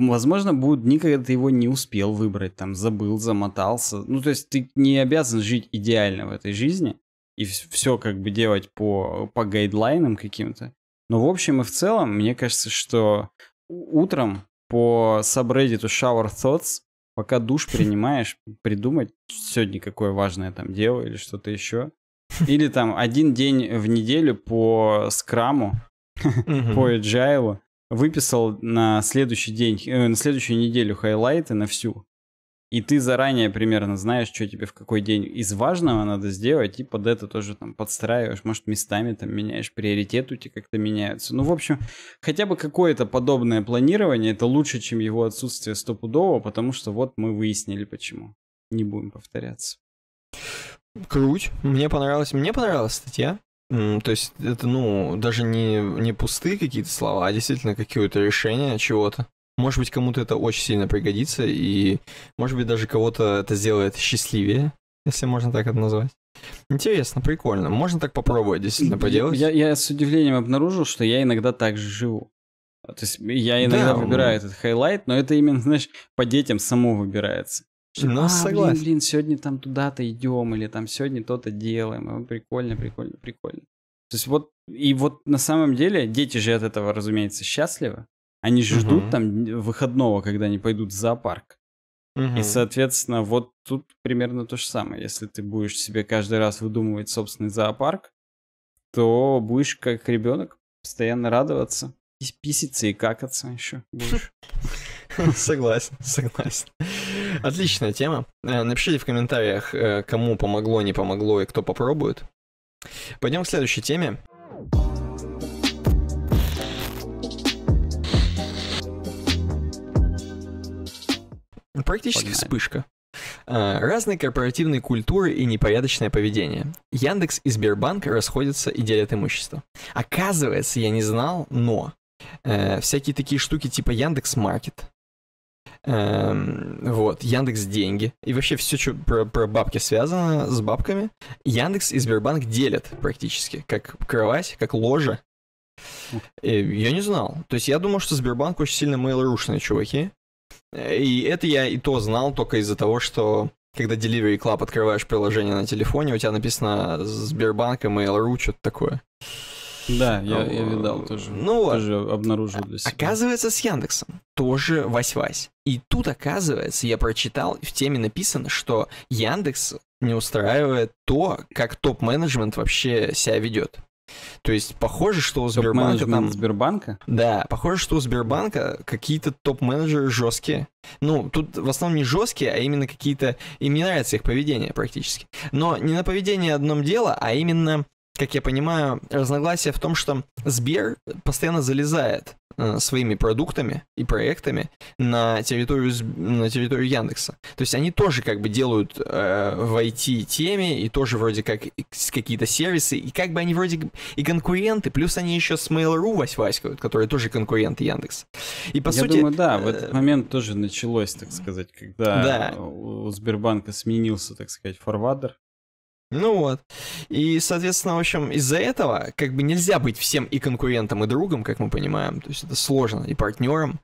Возможно, будут дни, когда ты его не успел выбрать, там, забыл, замотался. Ну, то есть ты не обязан жить идеально в этой жизни и все как бы делать по, по гайдлайнам каким-то. Но в общем и в целом, мне кажется, что утром по сабреддиту Shower Thoughts, пока душ принимаешь, придумать сегодня какое важное там дело или что-то еще, или там один день в неделю по скраму, по agile выписал на следующий день, э, на следующую неделю хайлайты на всю. И ты заранее примерно знаешь, что тебе в какой день из важного надо сделать, и под это тоже там подстраиваешь, может, местами там меняешь, приоритеты у тебя как-то меняются. Ну, в общем, хотя бы какое-то подобное планирование, это лучше, чем его отсутствие стопудово, потому что вот мы выяснили почему. Не будем повторяться. Круть. Мне понравилась, мне понравилась статья. То есть это, ну, даже не, не пустые какие-то слова, а действительно какое-то решение чего-то. Может быть, кому-то это очень сильно пригодится, и, может быть, даже кого-то это сделает счастливее, если можно так это назвать. Интересно, прикольно. Можно так попробовать действительно поделать? Я, я с удивлением обнаружил, что я иногда так же живу. То есть я иногда да, выбираю он... этот хайлайт, но это именно, знаешь, по детям само выбирается. Что, ну, а, согласен. Блин, блин, сегодня там туда-то идем, или там сегодня то-то делаем. И прикольно, прикольно, прикольно. То есть вот, и вот на самом деле дети же от этого, разумеется, счастливы. Они же ждут там выходного, когда они пойдут в зоопарк. Угу. И, соответственно, вот тут примерно то же самое. Если ты будешь себе каждый раз выдумывать собственный зоопарк, то будешь как ребенок постоянно радоваться, писиться и какаться еще будешь. Согласен, согласен. Отличная тема. Э, напишите в комментариях, э, кому помогло, не помогло и кто попробует. Пойдем к следующей теме. Практически Погнали. вспышка. Э, разные корпоративные культуры и непорядочное поведение. Яндекс и Сбербанк расходятся и делят имущество. Оказывается, я не знал, но э, всякие такие штуки типа Яндекс Маркет, Эм, вот, Яндекс деньги и вообще все, что про, про бабки связано с бабками, Яндекс и Сбербанк делят практически, как кровать, как ложа. Э, я не знал. То есть я думал, что Сбербанк очень сильно мейлорушные чуваки. И это я и то знал только из-за того, что когда Delivery Club открываешь приложение на телефоне, у тебя написано Сбербанк и Mail.ru, что-то такое. Да, я, я э, видал тоже. Ну, тоже обнаружил для себя. Оказывается, с Яндексом тоже вась-вась. И тут, оказывается, я прочитал, в теме написано, что Яндекс не устраивает то, как топ-менеджмент вообще себя ведет. То есть похоже, что у Сбербанка там... Сбербанка? Да, похоже, что у Сбербанка какие-то топ-менеджеры жесткие. Ну, тут в основном не жесткие, а именно какие-то... Им не нравится их поведение практически. Но не на поведение одном дело, а именно как я понимаю, разногласие в том, что Сбер постоянно залезает э, своими продуктами и проектами на территорию, на территорию Яндекса. То есть они тоже как бы делают э, в IT-теме и тоже вроде как какие-то сервисы, и как бы они вроде и конкуренты, плюс они еще с Mail.ru вась-васькают, которые тоже конкуренты Яндекса. И по Я сути... думаю, да, в э, этот момент тоже началось, так сказать, когда да. у Сбербанка сменился, так сказать, форвардер, ну вот. И, соответственно, в общем, из-за этого как бы нельзя быть всем и конкурентом, и другом, как мы понимаем. То есть это сложно, и партнером.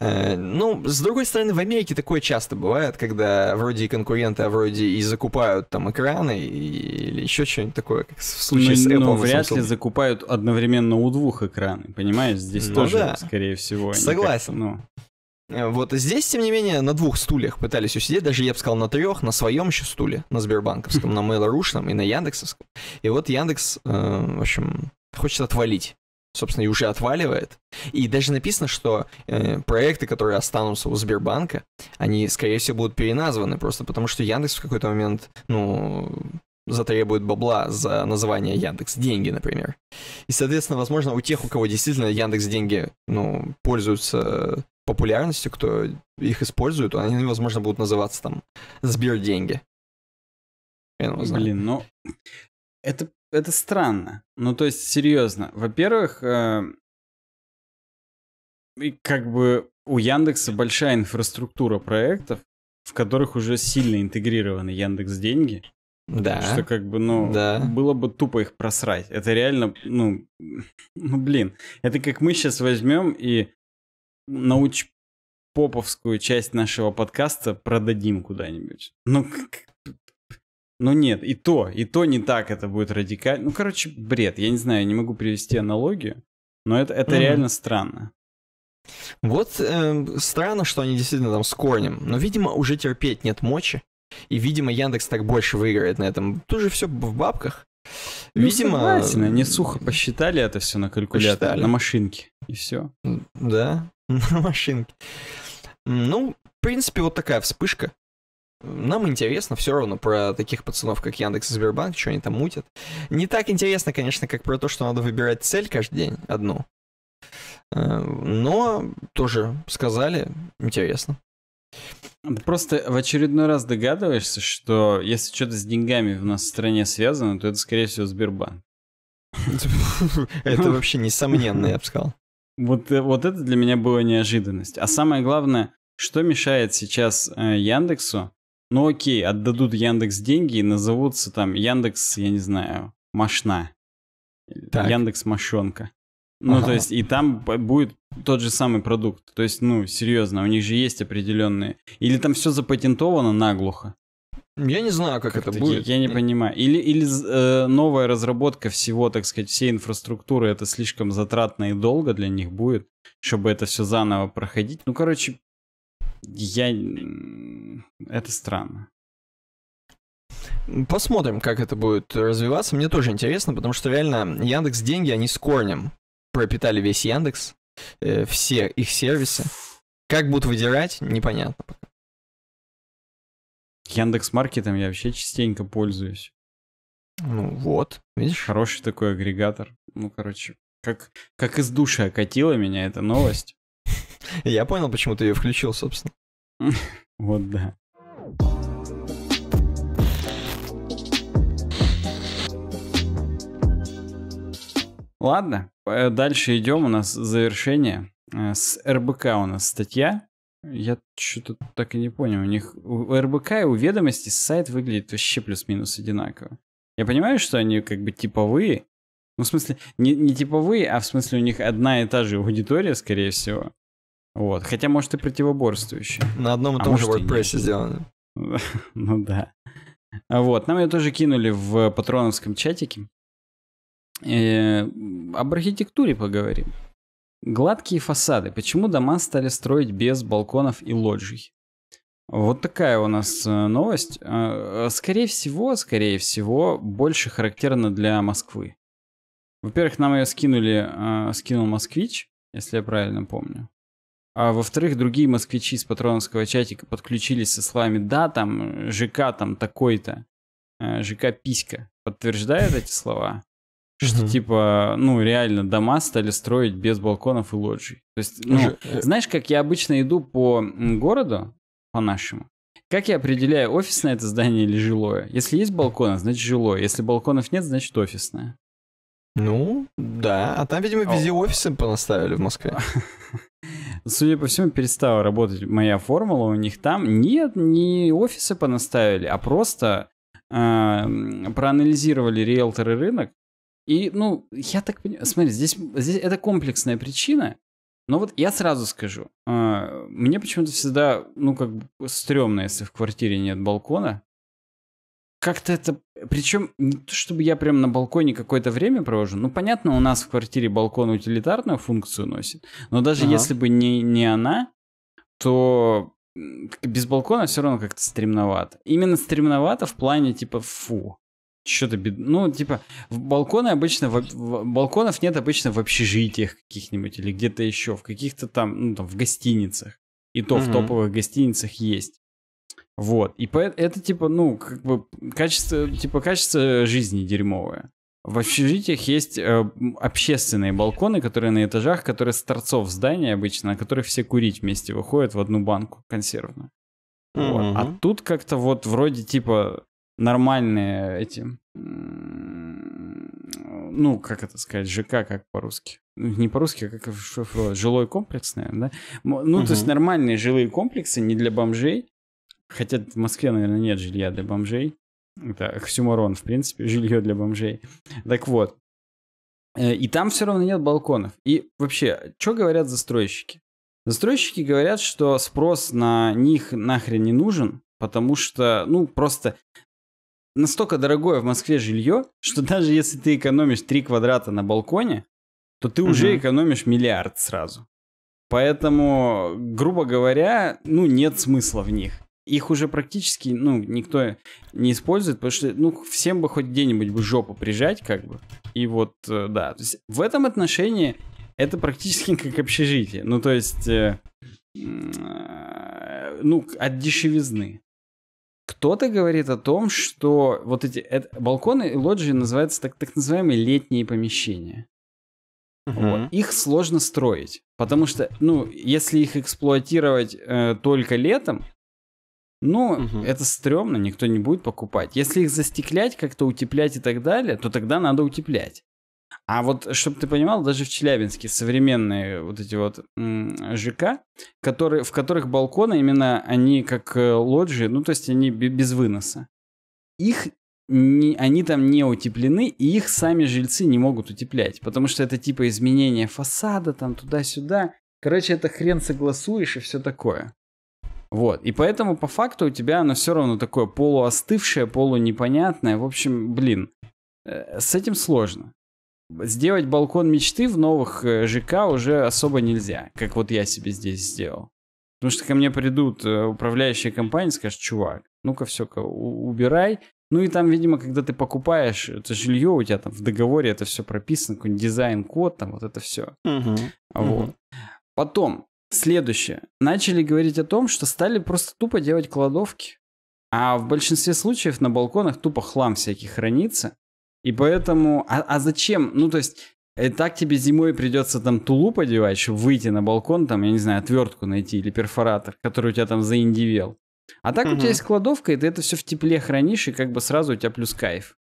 Э, ну, с другой стороны, в Америке такое часто бывает, когда вроде и конкуренты, а вроде и закупают там экраны и, или еще что-нибудь такое, как в случае ну, с Apple. Ну, вряд ли закупают одновременно у двух экраны, понимаешь? Здесь ну, тоже, да. скорее всего. Согласен. Ну, Э, вот здесь, тем не менее, на двух стульях пытались усидеть, даже я бы сказал на трех, на своем еще стуле, на Сбербанковском, на Mail.ru и на Яндексовском. И вот Яндекс, э, в общем, хочет отвалить собственно, и уже отваливает. И даже написано, что э, проекты, которые останутся у Сбербанка, они, скорее всего, будут переназваны просто потому, что Яндекс в какой-то момент, ну, затребует бабла за название Яндекс деньги, например. И, соответственно, возможно, у тех, у кого действительно Яндекс деньги, ну, пользуются популярностью, кто их использует, они, возможно, будут называться там Сбер деньги. Блин, ну это это странно. Ну то есть серьезно. Во-первых, э, как бы у Яндекса большая инфраструктура проектов, в которых уже сильно интегрированы Яндекс деньги. Да. Что как бы, ну, да. было бы тупо их просрать. Это реально, ну, ну, блин. Это как мы сейчас возьмем и науч поповскую часть нашего подкаста продадим куда-нибудь. Ну, ну нет, и то, и то не так это будет радикально. Ну, короче, бред. Я не знаю, не могу привести аналогию, но это, это mm реально странно. Вот э, странно, что они действительно там с корнем, но, видимо, уже терпеть нет мочи. И, видимо, Яндекс так больше выиграет на этом. Тоже все в бабках. Ну, видимо... Ну, они сухо посчитали это все на калькуляторе, посчитали. на машинке, и все. Да, на машинке. Ну, в принципе, вот такая вспышка. Нам интересно все равно про таких пацанов, как Яндекс и Сбербанк, что они там мутят. Не так интересно, конечно, как про то, что надо выбирать цель каждый день, одну. Э, но тоже сказали, интересно. Просто в очередной раз догадываешься, что если что-то с деньгами у нас в стране связано, то это, скорее всего, Сбербанк. Это вообще несомненно, я бы сказал. Вот, э, вот это для меня была неожиданность. А самое главное, что мешает сейчас э, Яндексу? Ну окей, отдадут Яндекс деньги и назовутся там Яндекс, я не знаю, Машна. Так. Яндекс Машонка. Ну, ага. то есть, и там будет тот же самый продукт. То есть, ну, серьезно, у них же есть определенные. Или там все запатентовано наглухо. Я не знаю, как, как это, будет. Я, я не понимаю. Или, или э, новая разработка всего, так сказать, всей инфраструктуры, это слишком затратно и долго для них будет, чтобы это все заново проходить. Ну, короче, я... Это странно. Посмотрим, как это будет развиваться. Мне тоже интересно, потому что реально Яндекс деньги, они с корнем пропитали весь Яндекс, э, все их сервисы. Как будут выдирать, непонятно. Яндекс Маркетом я вообще частенько пользуюсь. Ну вот, видишь? Хороший такой агрегатор. Ну, короче, как, как из души окатила меня эта новость. Я понял, почему ты ее включил, собственно. Вот да. Ладно, Э, дальше идем, у нас завершение. Э, с РБК у нас статья. Я что-то так и не понял. У них у РБК и у ведомости сайт выглядит вообще плюс-минус одинаково. Я понимаю, что они как бы типовые. Ну, в смысле, не, не типовые, а в смысле у них одна и та же аудитория, скорее всего. Вот. Хотя, может, и противоборствующие. На одном и а том а же WordPress сделано. ну да. Вот, нам ее тоже кинули в патроновском чатике. Э, об архитектуре поговорим. Гладкие фасады. Почему дома стали строить без балконов и лоджий? Вот такая у нас э, новость. А, а, скорее всего, скорее всего, больше характерно для Москвы. Во-первых, нам ее скинули, а, скинул москвич, если я правильно помню. А во-вторых, другие москвичи из патроновского чатика подключились со словами «Да, там, э, ЖК там такой-то, э, ЖК Писька». Подтверждает эти слова? что типа, ну, реально дома стали строить без балконов и лоджий. То есть, ну, ну э, знаешь, как я обычно иду по городу, по нашему, как я определяю, офисное это здание или жилое? Если есть балконы, значит жилое. Если балконов нет, значит офисное. Ну, да. А там, видимо, везде О. офисы понаставили в Москве. Судя по всему, перестала работать моя формула у них там. Нет, не офисы понаставили, а просто а, проанализировали риэлторы рынок и, ну, я так понимаю, смотри, здесь, здесь это комплексная причина, но вот я сразу скажу, э, мне почему-то всегда, ну, как бы стрёмно, если в квартире нет балкона. Как-то это... Причем не то, чтобы я прям на балконе какое-то время провожу. Ну, понятно, у нас в квартире балкон утилитарную функцию носит. Но даже ага. если бы не, не она, то без балкона все равно как-то стремновато. Именно стремновато в плане типа фу что-то бед... Ну, типа, в балконы обычно... В... в... Балконов нет обычно в общежитиях каких-нибудь или где-то еще, в каких-то там, ну, там, в гостиницах. И то угу. в топовых гостиницах есть. Вот. И по... это, типа, ну, как бы качество... Типа, качество жизни дерьмовое. В общежитиях есть э, общественные балконы, которые на этажах, которые с торцов здания обычно, на которые все курить вместе выходят в одну банку консервную. Mm-hmm. А тут как-то вот вроде типа нормальные эти, ну, как это сказать, ЖК, как по-русски. Ну, не по-русски, а как шифровать, жилой комплекс, наверное, да? Ну, угу. то есть нормальные жилые комплексы не для бомжей, хотя в Москве, наверное, нет жилья для бомжей. Это оксюморон, в принципе, жилье для бомжей. Так вот, э, и там все равно нет балконов. И вообще, что говорят застройщики? Застройщики говорят, что спрос на них нахрен не нужен, потому что, ну, просто настолько дорогое в Москве жилье, что даже если ты экономишь 3 квадрата на балконе, то ты угу. уже экономишь миллиард сразу. Поэтому, грубо говоря, ну, нет смысла в них. Их уже практически, ну, никто не использует, потому что, ну, всем бы хоть где-нибудь бы жопу прижать, как бы. И вот, э, да. То есть в этом отношении это практически как общежитие. Ну, то есть, э, э, ну, от дешевизны. Кто-то говорит о том, что вот эти это, балконы и лоджии называются так, так называемые летние помещения. Угу. Вот. Их сложно строить, потому что, ну, если их эксплуатировать э, только летом, ну, угу. это стрёмно, никто не будет покупать. Если их застеклять, как-то утеплять и так далее, то тогда надо утеплять. А вот, чтобы ты понимал, даже в Челябинске современные вот эти вот ЖК, которые, в которых балконы именно они как э, лоджии, ну то есть они без выноса. Их не, они там не утеплены, и их сами жильцы не могут утеплять, потому что это типа изменение фасада там туда-сюда. Короче, это хрен согласуешь и все такое. Вот. И поэтому по факту у тебя оно все равно такое полуостывшее, полунепонятное. В общем, блин, э, с этим сложно сделать балкон мечты в новых э, ЖК уже особо нельзя, как вот я себе здесь сделал. Потому что ко мне придут э, управляющие компании, скажут, чувак, ну-ка все-ка убирай. Ну и там, видимо, когда ты покупаешь это жилье, у тебя там в договоре это все прописано, какой-нибудь дизайн-код, там вот это все. Угу. Вот. Угу. Потом, следующее. Начали говорить о том, что стали просто тупо делать кладовки. А в большинстве случаев на балконах тупо хлам всякий хранится. И поэтому... А, а зачем? Ну, то есть... Э, так тебе зимой придется там тулуп одевать, чтобы выйти на балкон, там, я не знаю, отвертку найти или перфоратор, который у тебя там заиндивел. А так угу. у тебя есть кладовка, и ты это все в тепле хранишь, и как бы сразу у тебя плюс кайф.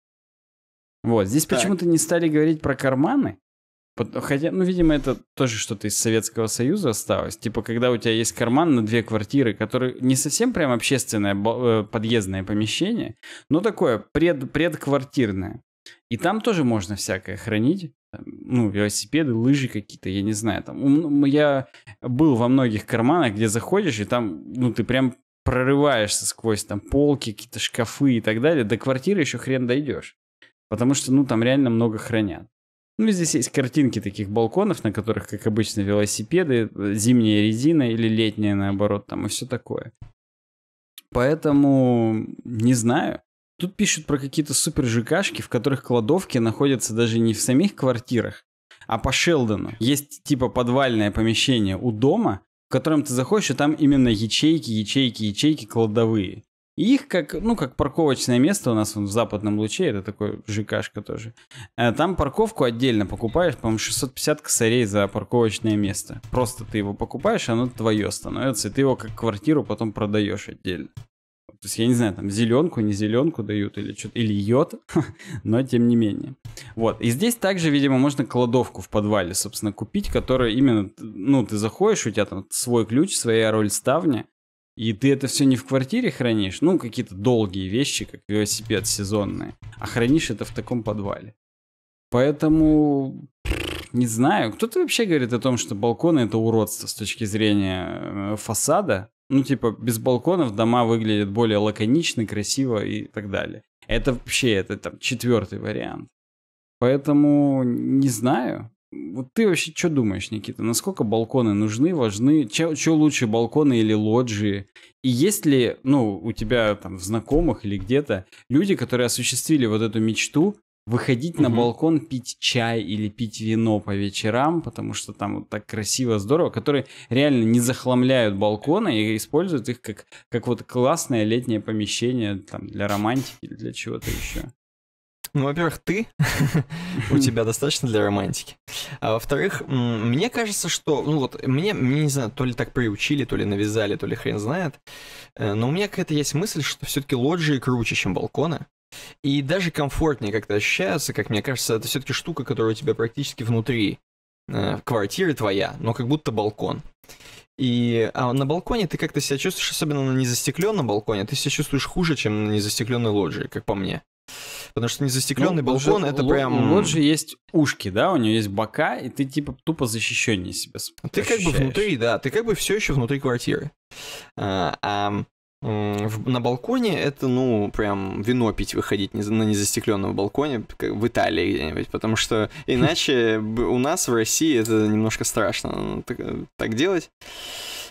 Вот, здесь почему-то не стали говорить про карманы. Хотя, ну, видимо, это тоже что-то из Советского Союза осталось. Типа, когда у тебя есть карман на две квартиры, которые не совсем прям общественное э, подъездное помещение, но такое пред, предквартирное. И там тоже можно всякое хранить. Ну, велосипеды, лыжи какие-то, я не знаю. Там, я был во многих карманах, где заходишь, и там, ну, ты прям прорываешься сквозь там полки, какие-то шкафы и так далее. До квартиры еще хрен дойдешь. Потому что, ну, там реально много хранят. Ну, здесь есть картинки таких балконов, на которых, как обычно, велосипеды, э, зимняя резина или летняя, наоборот, там, и все такое. Поэтому, не знаю. Тут пишут про какие-то супер ЖКшки, в которых кладовки находятся даже не в самих квартирах, а по Шелдону. Есть типа подвальное помещение у дома, в котором ты заходишь, и там именно ячейки, ячейки, ячейки кладовые. И их как, ну, как парковочное место у нас в западном луче, это такой ЖКшка тоже. Э, там парковку отдельно покупаешь, по-моему, 650 косарей за парковочное место. Просто ты его покупаешь, оно твое становится, и ты его как квартиру потом продаешь отдельно. То есть, я не знаю, там зеленку, не зеленку дают или что-то, или йод, но тем не менее. Вот. И здесь также, видимо, можно кладовку в подвале, собственно, купить, которая именно, ну, ты заходишь, у тебя там свой ключ, своя роль ставня, и ты это все не в квартире хранишь, ну, какие-то долгие вещи, как велосипед сезонные, а хранишь это в таком подвале. Поэтому не знаю. Кто-то вообще говорит о том, что балконы это уродство с точки зрения э, фасада. Ну, типа, без балконов дома выглядят более лаконично, красиво и так далее. Это вообще, это там четвертый вариант. Поэтому не знаю. Вот ты вообще что думаешь, Никита? Насколько балконы нужны, важны? Че, лучше, балконы или лоджии? И есть ли, ну, у тебя там в знакомых или где-то люди, которые осуществили вот эту мечту выходить на балкон, пить чай или пить вино по вечерам, потому что там вот так красиво, здорово, которые реально не захламляют балконы и используют их как, как вот классное летнее помещение там, для романтики или для чего-то еще. Ну, во-первых, ты, у тебя достаточно для романтики. А во-вторых, мне кажется, что, ну вот, мне, мне не знаю, то ли так приучили, то ли навязали, то ли хрен знает, э, но у меня какая-то есть мысль, что все-таки лоджии круче, чем балконы. И даже комфортнее как-то ощущается, как мне кажется, это все-таки штука, которая у тебя практически внутри э, квартиры твоя, но как будто балкон. И а на балконе ты как-то себя чувствуешь, особенно на незастекленном балконе, ты себя чувствуешь хуже, чем на незастекленной лоджии, как по мне. Потому что незастекленный ну, балкон это прям. У лоджии есть ушки, да, у нее есть бока, и ты типа тупо защищеннее себя. Ты ощущаешь. как бы внутри, да, ты как бы все еще внутри квартиры. А, а на балконе это, ну, прям вино пить выходить на незастекленном балконе в Италии где-нибудь, потому что иначе у нас в России это немножко страшно ну, так делать.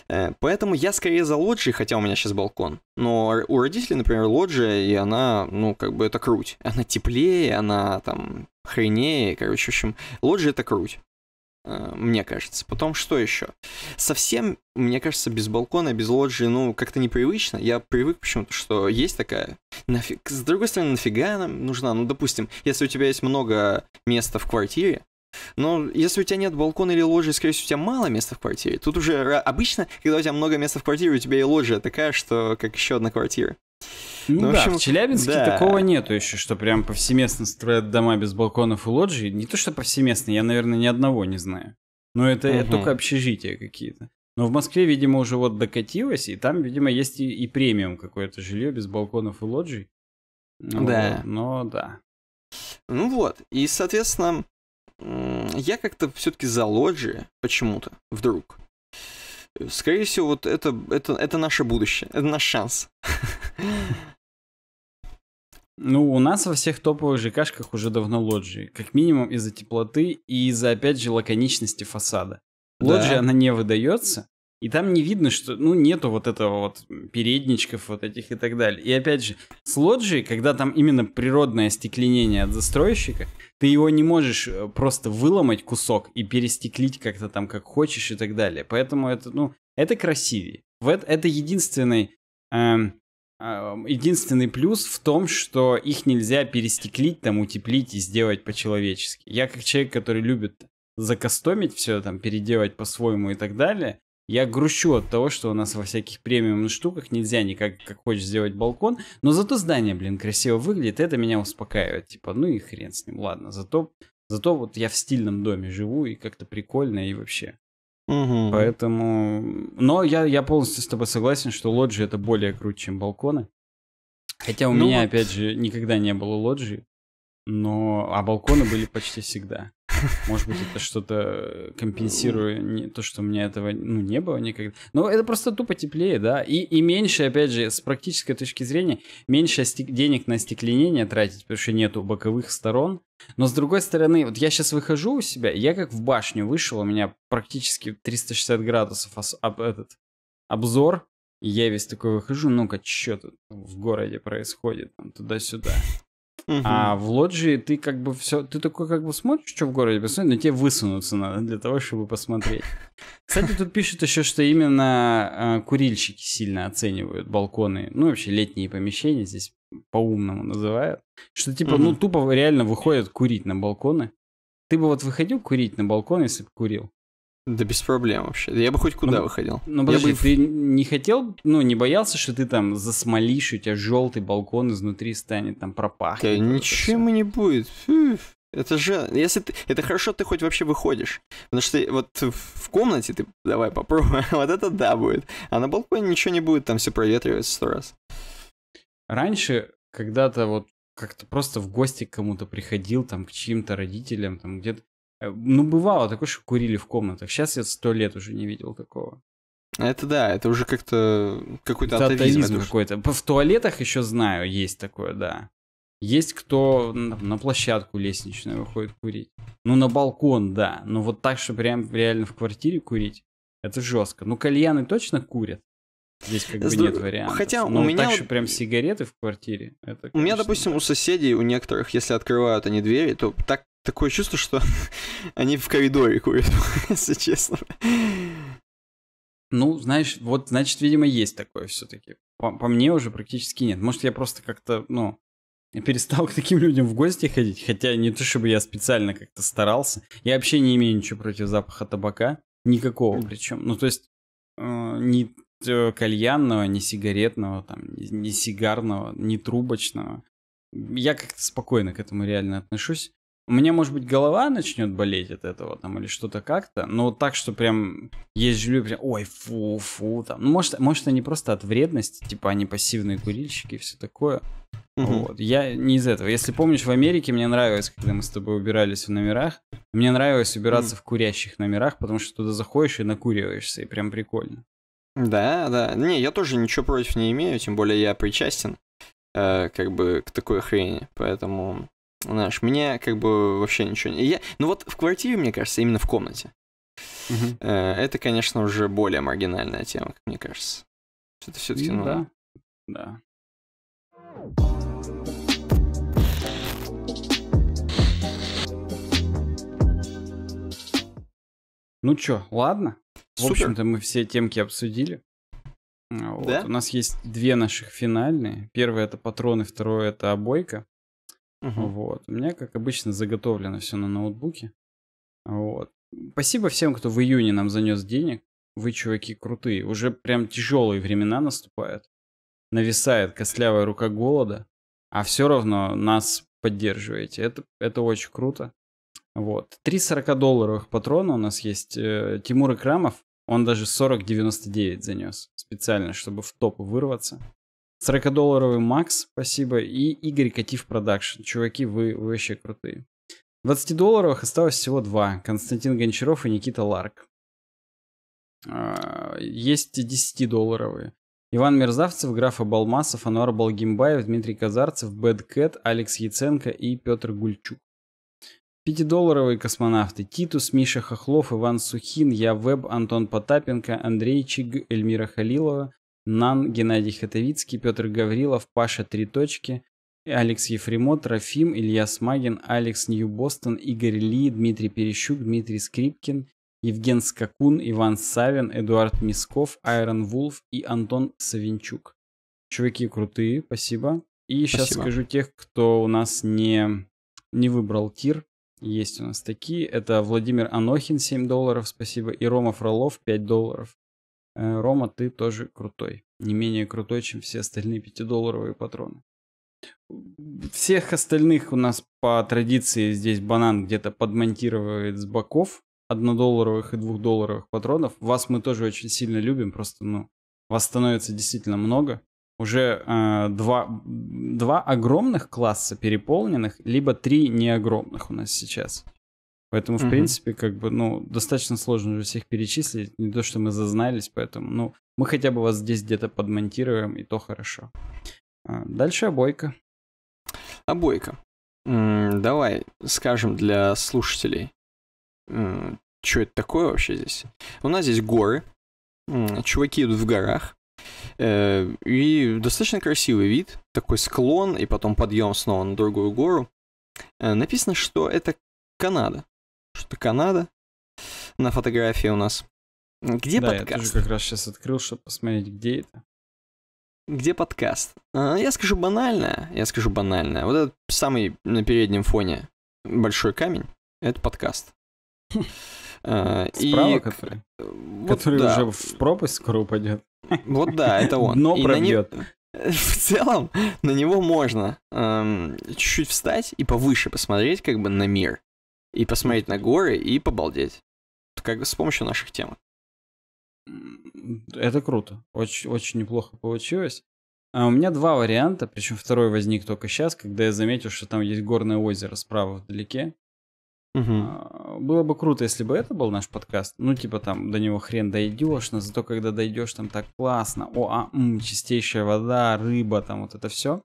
Э, поэтому я скорее за лоджии, хотя у меня сейчас балкон. Но у родителей, например, лоджия, и она, ну, как бы это круть. Она теплее, она там хренее, короче, в общем, лоджия это круть. Э, мне кажется. Потом что еще? Совсем, мне кажется, без балкона, без лоджии, ну, как-то непривычно. Я привык почему-то, что есть такая. Нафиг... С другой стороны, нафига она нужна? Ну, допустим, если у тебя есть много места в квартире, но ну, если у тебя нет балкона или лоджии, скорее всего, у тебя мало места в квартире. Тут уже обычно, когда у тебя много места в квартире, у тебя и лоджия такая, что как еще одна квартира. Ну, ну да, в, общем, в Челябинске да. такого нету еще, что прям повсеместно строят дома без балконов и лоджий. Не то, что повсеместно, я, наверное, ни одного не знаю. Но это, угу. только общежития какие-то. Но в Москве, видимо, уже вот докатилось, и там, видимо, есть и, и премиум какое-то жилье без балконов и лоджий. Ну, да. Но да. Ну вот, и, соответственно, я как-то все-таки за лоджии почему-то, вдруг. Скорее всего, вот это, это, это наше будущее, это наш шанс. Ну, у нас во всех топовых ЖКшках уже давно лоджии. Как минимум из-за теплоты и из-за, опять же, лаконичности фасада. Лоджия, да. она не выдается, и там не видно, что, ну, нету вот этого вот передничков вот этих и так далее. И опять же, с лоджией, когда там именно природное остекленение от застройщика, ты его не можешь э, просто выломать кусок и перестеклить как-то там как хочешь и так далее. Поэтому это, ну, это красивее. В Это, это единственный, эм, э, единственный плюс в том, что их нельзя перестеклить, там, утеплить и сделать по-человечески. Я как человек, который любит закастомить все, там, переделать по-своему и так далее, я грущу от того, что у нас во всяких премиумных штуках нельзя никак, как хочешь, сделать балкон. Но зато здание, блин, красиво выглядит. Это меня успокаивает. Типа, ну и хрен с ним. Ладно, зато, зато вот я в стильном доме живу и как-то прикольно и вообще. Угу. Поэтому... Но я, я полностью с тобой согласен, что лоджи это более круче, чем балконы. Хотя у ну меня, вот... опять же, никогда не было лоджии. Но... А балконы были почти всегда. Может быть, это что-то э, компенсирую, то, что у меня этого ну, не было никогда. Но это просто тупо теплее, да. И, и меньше, опять же, с практической точки зрения, меньше денег на остекленение тратить, потому что нету боковых сторон. Но с другой стороны, вот я сейчас выхожу у себя, я как в башню вышел, у меня практически 360 градусов об, этот обзор. И я весь такой выхожу, ну-ка, что тут в городе происходит, там, туда-сюда. Угу. А в лоджии ты как бы все, ты такой как бы смотришь, что в городе происходит, но тебе высунуться надо для того, чтобы посмотреть. Кстати, тут пишут еще, что именно э, курильщики сильно оценивают балконы, ну вообще летние помещения здесь по-умному называют, что типа, угу. ну тупо реально выходят курить на балконы. Ты бы вот выходил курить на балкон, если бы курил? Да без проблем вообще. Я бы хоть куда ну, выходил. Ну, подожди, я бы... ты не хотел, ну, не боялся, что ты там засмолишь, у тебя желтый балкон изнутри станет там пропахнет? Да ничем не будет. Фиф. Это же, если ты, это хорошо, ты хоть вообще выходишь, потому что ты, вот в комнате ты, давай попробуй, вот это да будет, а на балконе ничего не будет, там все проветривается сто раз. Раньше когда-то вот как-то просто в гости к кому-то приходил, там, к чьим-то родителям, там, где-то, Э, ну, бывало такое, что курили в комнатах. Сейчас я сто лет уже не видел такого. Это да, это уже как-то э, какой-то это атовизм. атовизм какой-то. В туалетах еще знаю, есть такое, да. Есть кто на площадку лестничную выходит курить. Ну, на балкон, да. Но вот так, что прям реально в квартире курить, это жестко. Ну, кальяны точно курят. Здесь как бы нет вариантов. Хотя Но у меня... так, что прям сигареты в квартире. Это, конечно, у меня, допустим, у соседей, у некоторых, если открывают они двери, то так такое чувство, что они в коридоре курят, если честно. Ну, знаешь, вот, значит, видимо, есть такое все-таки. По, по мне уже практически нет. Может, я просто как-то, ну, перестал к таким людям в гости ходить, хотя не то, чтобы я специально как-то старался. Я вообще не имею ничего против запаха табака. Никакого причем. Ну, то есть, э, ни э, кальянного, ни сигаретного, там, ни сигарного, ни трубочного. Я как-то спокойно к этому реально отношусь. У меня, может быть, голова начнет болеть от этого там или что-то как-то, но вот так, что прям есть жюлю, прям, ой, фу, фу, там. Ну, может, может, они просто от вредности, типа они пассивные курильщики и все такое. Угу. Вот. Я не из этого. Если помнишь, в Америке мне нравилось, когда мы с тобой убирались в номерах, мне нравилось убираться угу. в курящих номерах, потому что туда заходишь и накуриваешься, и прям прикольно. Да, да. Не, я тоже ничего против не имею, тем более я причастен э, как бы к такой хрени, поэтому знаешь, меня как бы вообще ничего не... Я... Ну вот в квартире, мне кажется, именно в комнате. Угу. Это, конечно, уже более маргинальная тема, как мне кажется. Что-то все-таки, ну, Да, да. Ну чё, ладно. Супер. В общем-то, мы все темки обсудили. Вот. Да? У нас есть две наших финальные. Первое это патроны, второе это обойка. Угу. Вот. У меня, как обычно, заготовлено все на ноутбуке. Вот. Спасибо всем, кто в июне нам занес денег. Вы, чуваки, крутые. Уже прям тяжелые времена наступают. Нависает костлявая рука голода, а все равно нас поддерживаете. Это, это очень круто. Вот. Три 40-долларовых патрона у нас есть. Э, Тимур Икрамов, он даже 40.99 занес специально, чтобы в топ вырваться. 40-долларовый Макс, спасибо. И Игорь Катив Продакшн. Чуваки, вы, вы вообще крутые. 20-долларовых осталось всего два. Константин Гончаров и Никита Ларк. А, есть 10-долларовые. Иван Мерзавцев, Графа Балмасов, Ануар Балгимбаев, Дмитрий Казарцев, Бэд Кэт, Алекс Яценко и Петр Гульчук. Пятидолларовые космонавты Титус, Миша Хохлов, Иван Сухин, Я Веб, Антон Потапенко, Андрей Чиг, Эльмира Халилова, Нан, Геннадий Хатовицкий, Петр Гаврилов, Паша Три Точки, Алекс Ефремот, Рафим, Илья Смагин, Алекс Нью-Бостон, Игорь Ли, Дмитрий Перещук, Дмитрий Скрипкин, Евген Скакун, Иван Савин, Эдуард Мисков, Айрон Вулф и Антон Савинчук. Чуваки крутые, спасибо. И сейчас спасибо. скажу тех, кто у нас не, не выбрал тир. Есть у нас такие. Это Владимир Анохин 7 долларов, спасибо. И Рома Фролов 5 долларов. Э, Рома, ты тоже крутой. Не менее крутой, чем все остальные 5-долларовые патроны. Всех остальных у нас по традиции здесь банан где-то подмонтировывает с боков однодолларовых и двухдолларовых патронов. Вас мы тоже очень сильно любим, просто ну, вас становится действительно много. Уже э, два, два огромных класса переполненных, либо три неогромных у нас сейчас. Поэтому, в угу. принципе, как бы, ну, достаточно сложно уже всех перечислить. Не то, что мы зазнались, поэтому, ну, мы хотя бы вас здесь где-то подмонтируем, и то хорошо. А, дальше обойка. Обойка. давай скажем для слушателей, что это такое вообще здесь. У нас здесь горы. чуваки идут в горах. Э, и достаточно красивый вид, такой склон, и потом подъем снова на другую гору. Э, написано, что это Канада. Что-то Канада на фотографии у нас. Где да, подкаст? я тоже как раз сейчас открыл, чтобы посмотреть, где это. Где подкаст? А, я скажу банальное, я скажу банальное. Вот этот самый на переднем фоне большой камень, это подкаст. А, Справа, который? Э, который уже в пропасть скоро упадет. Вот да, это он. Но пробьет. В целом, на него можно чуть-чуть встать и повыше посмотреть как бы на мир и посмотреть на горы и побалдеть. Как бы с помощью наших тем. Это круто. Очень, очень неплохо получилось. А у меня два варианта, причем второй возник только сейчас, когда я заметил, что там есть горное озеро справа вдалеке. Угу. А, было бы круто, если бы это был наш подкаст. Ну, типа там до него хрен дойдешь, но зато когда дойдешь, там так классно. О, а, м, чистейшая вода, рыба, там вот это все.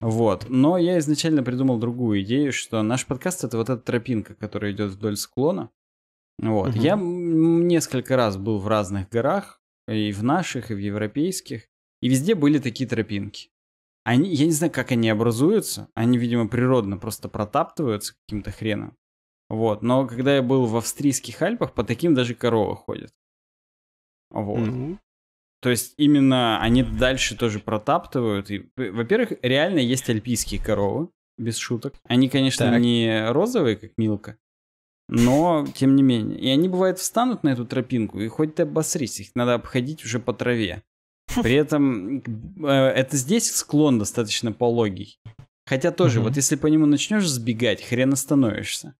Вот. Но я изначально придумал другую идею, что наш подкаст это вот эта тропинка, которая идет вдоль склона. Вот. Угу. Я несколько раз был в разных горах, и в наших, и в европейских, и везде были такие тропинки. Они, я не знаю, как они образуются, они, видимо, природно просто протаптываются каким-то хреном. Вот. Но когда я был в австрийских Альпах, по таким даже коровы ходят. Вот. Угу. То есть именно они дальше тоже протаптывают. И, э, во-первых, реально есть альпийские коровы, без шуток. Они, конечно, так. не розовые, как Милка, но тем не менее. И они, бывает, встанут на эту тропинку, и хоть ты обосрись, их надо обходить уже по траве. При этом э, это здесь склон достаточно пологий. Хотя тоже, угу. вот если по нему начнешь сбегать, хрен остановишься.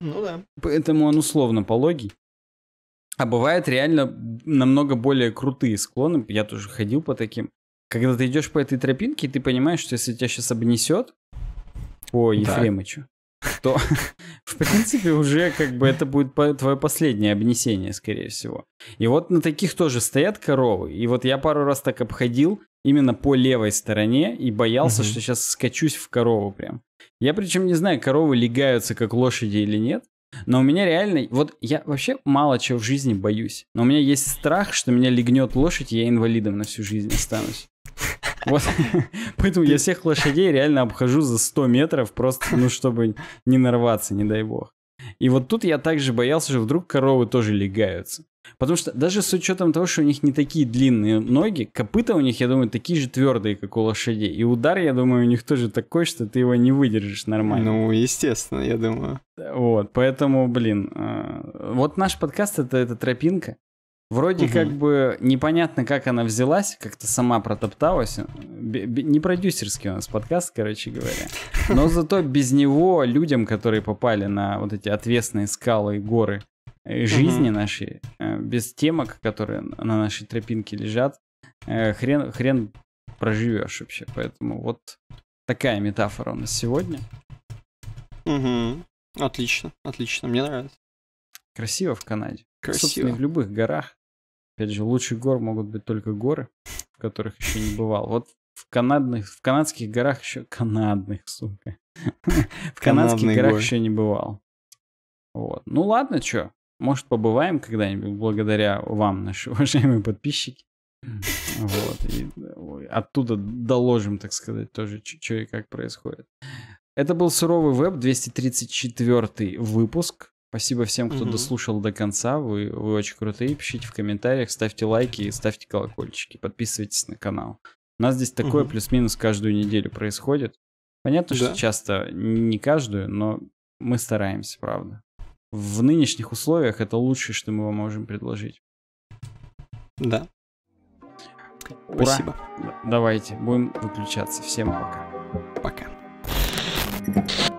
Ну да. Поэтому он условно пологий. А бывают реально намного более крутые склоны. Я тоже ходил по таким. Когда ты идешь по этой тропинке, ты понимаешь, что если тебя сейчас обнесет по Ефремычу, то в принципе уже как бы это будет твое последнее обнесение, скорее всего. И вот на таких тоже стоят коровы. И вот я пару раз так обходил именно по левой стороне и боялся, что сейчас скачусь в корову прям. Я причем не знаю, коровы легаются как лошади или нет. Но у меня реально... Вот я вообще мало чего в жизни боюсь. Но у меня есть страх, что меня легнет лошадь, и я инвалидом на всю жизнь останусь. Вот. Поэтому я всех лошадей реально обхожу за 100 метров, просто, ну, чтобы не нарваться, не дай бог. И вот тут я также боялся, что вдруг коровы тоже легаются. Потому что даже с учетом того, что у них не такие длинные ноги, копыта у них, я думаю, такие же твердые, как у лошадей. И удар, я думаю, у них тоже такой, что ты его не выдержишь нормально. Ну, естественно, я думаю. Вот, поэтому, блин, а, вот наш подкаст это, это тропинка. Вроде угу. как бы непонятно, как она взялась, как-то сама протопталась. не продюсерский у нас подкаст, короче говоря. Но зато без него людям, которые попали на вот эти отвесные скалы и горы э, жизни угу. нашей, э, без темок, которые на нашей тропинке лежат, э, хрен, хрен проживешь вообще. Поэтому вот такая метафора у нас сегодня. Угу. Отлично, отлично, мне нравится. Красиво в Канаде. Красиво. Собственно, в любых горах. Опять же, лучше гор могут быть только горы, в которых еще не бывал. Вот в канадных, в канадских горах еще канадных, сука. В канадских горах еще не бывал. Вот. Ну ладно, что. Может, побываем когда-нибудь благодаря вам, наши уважаемые подписчики. Вот. И оттуда доложим, так сказать, тоже, что и как происходит. Это был суровый веб, 234 выпуск. Спасибо всем, кто угу. дослушал до конца. Вы, вы очень крутые. Пишите в комментариях, ставьте лайки, ставьте колокольчики, подписывайтесь на канал. У нас здесь такое угу. плюс-минус каждую неделю происходит. Понятно, да. что часто не каждую, но мы стараемся, правда. В нынешних условиях это лучшее, что мы вам можем предложить. Да. Ура. Спасибо. Давайте, будем выключаться. Всем пока. Пока.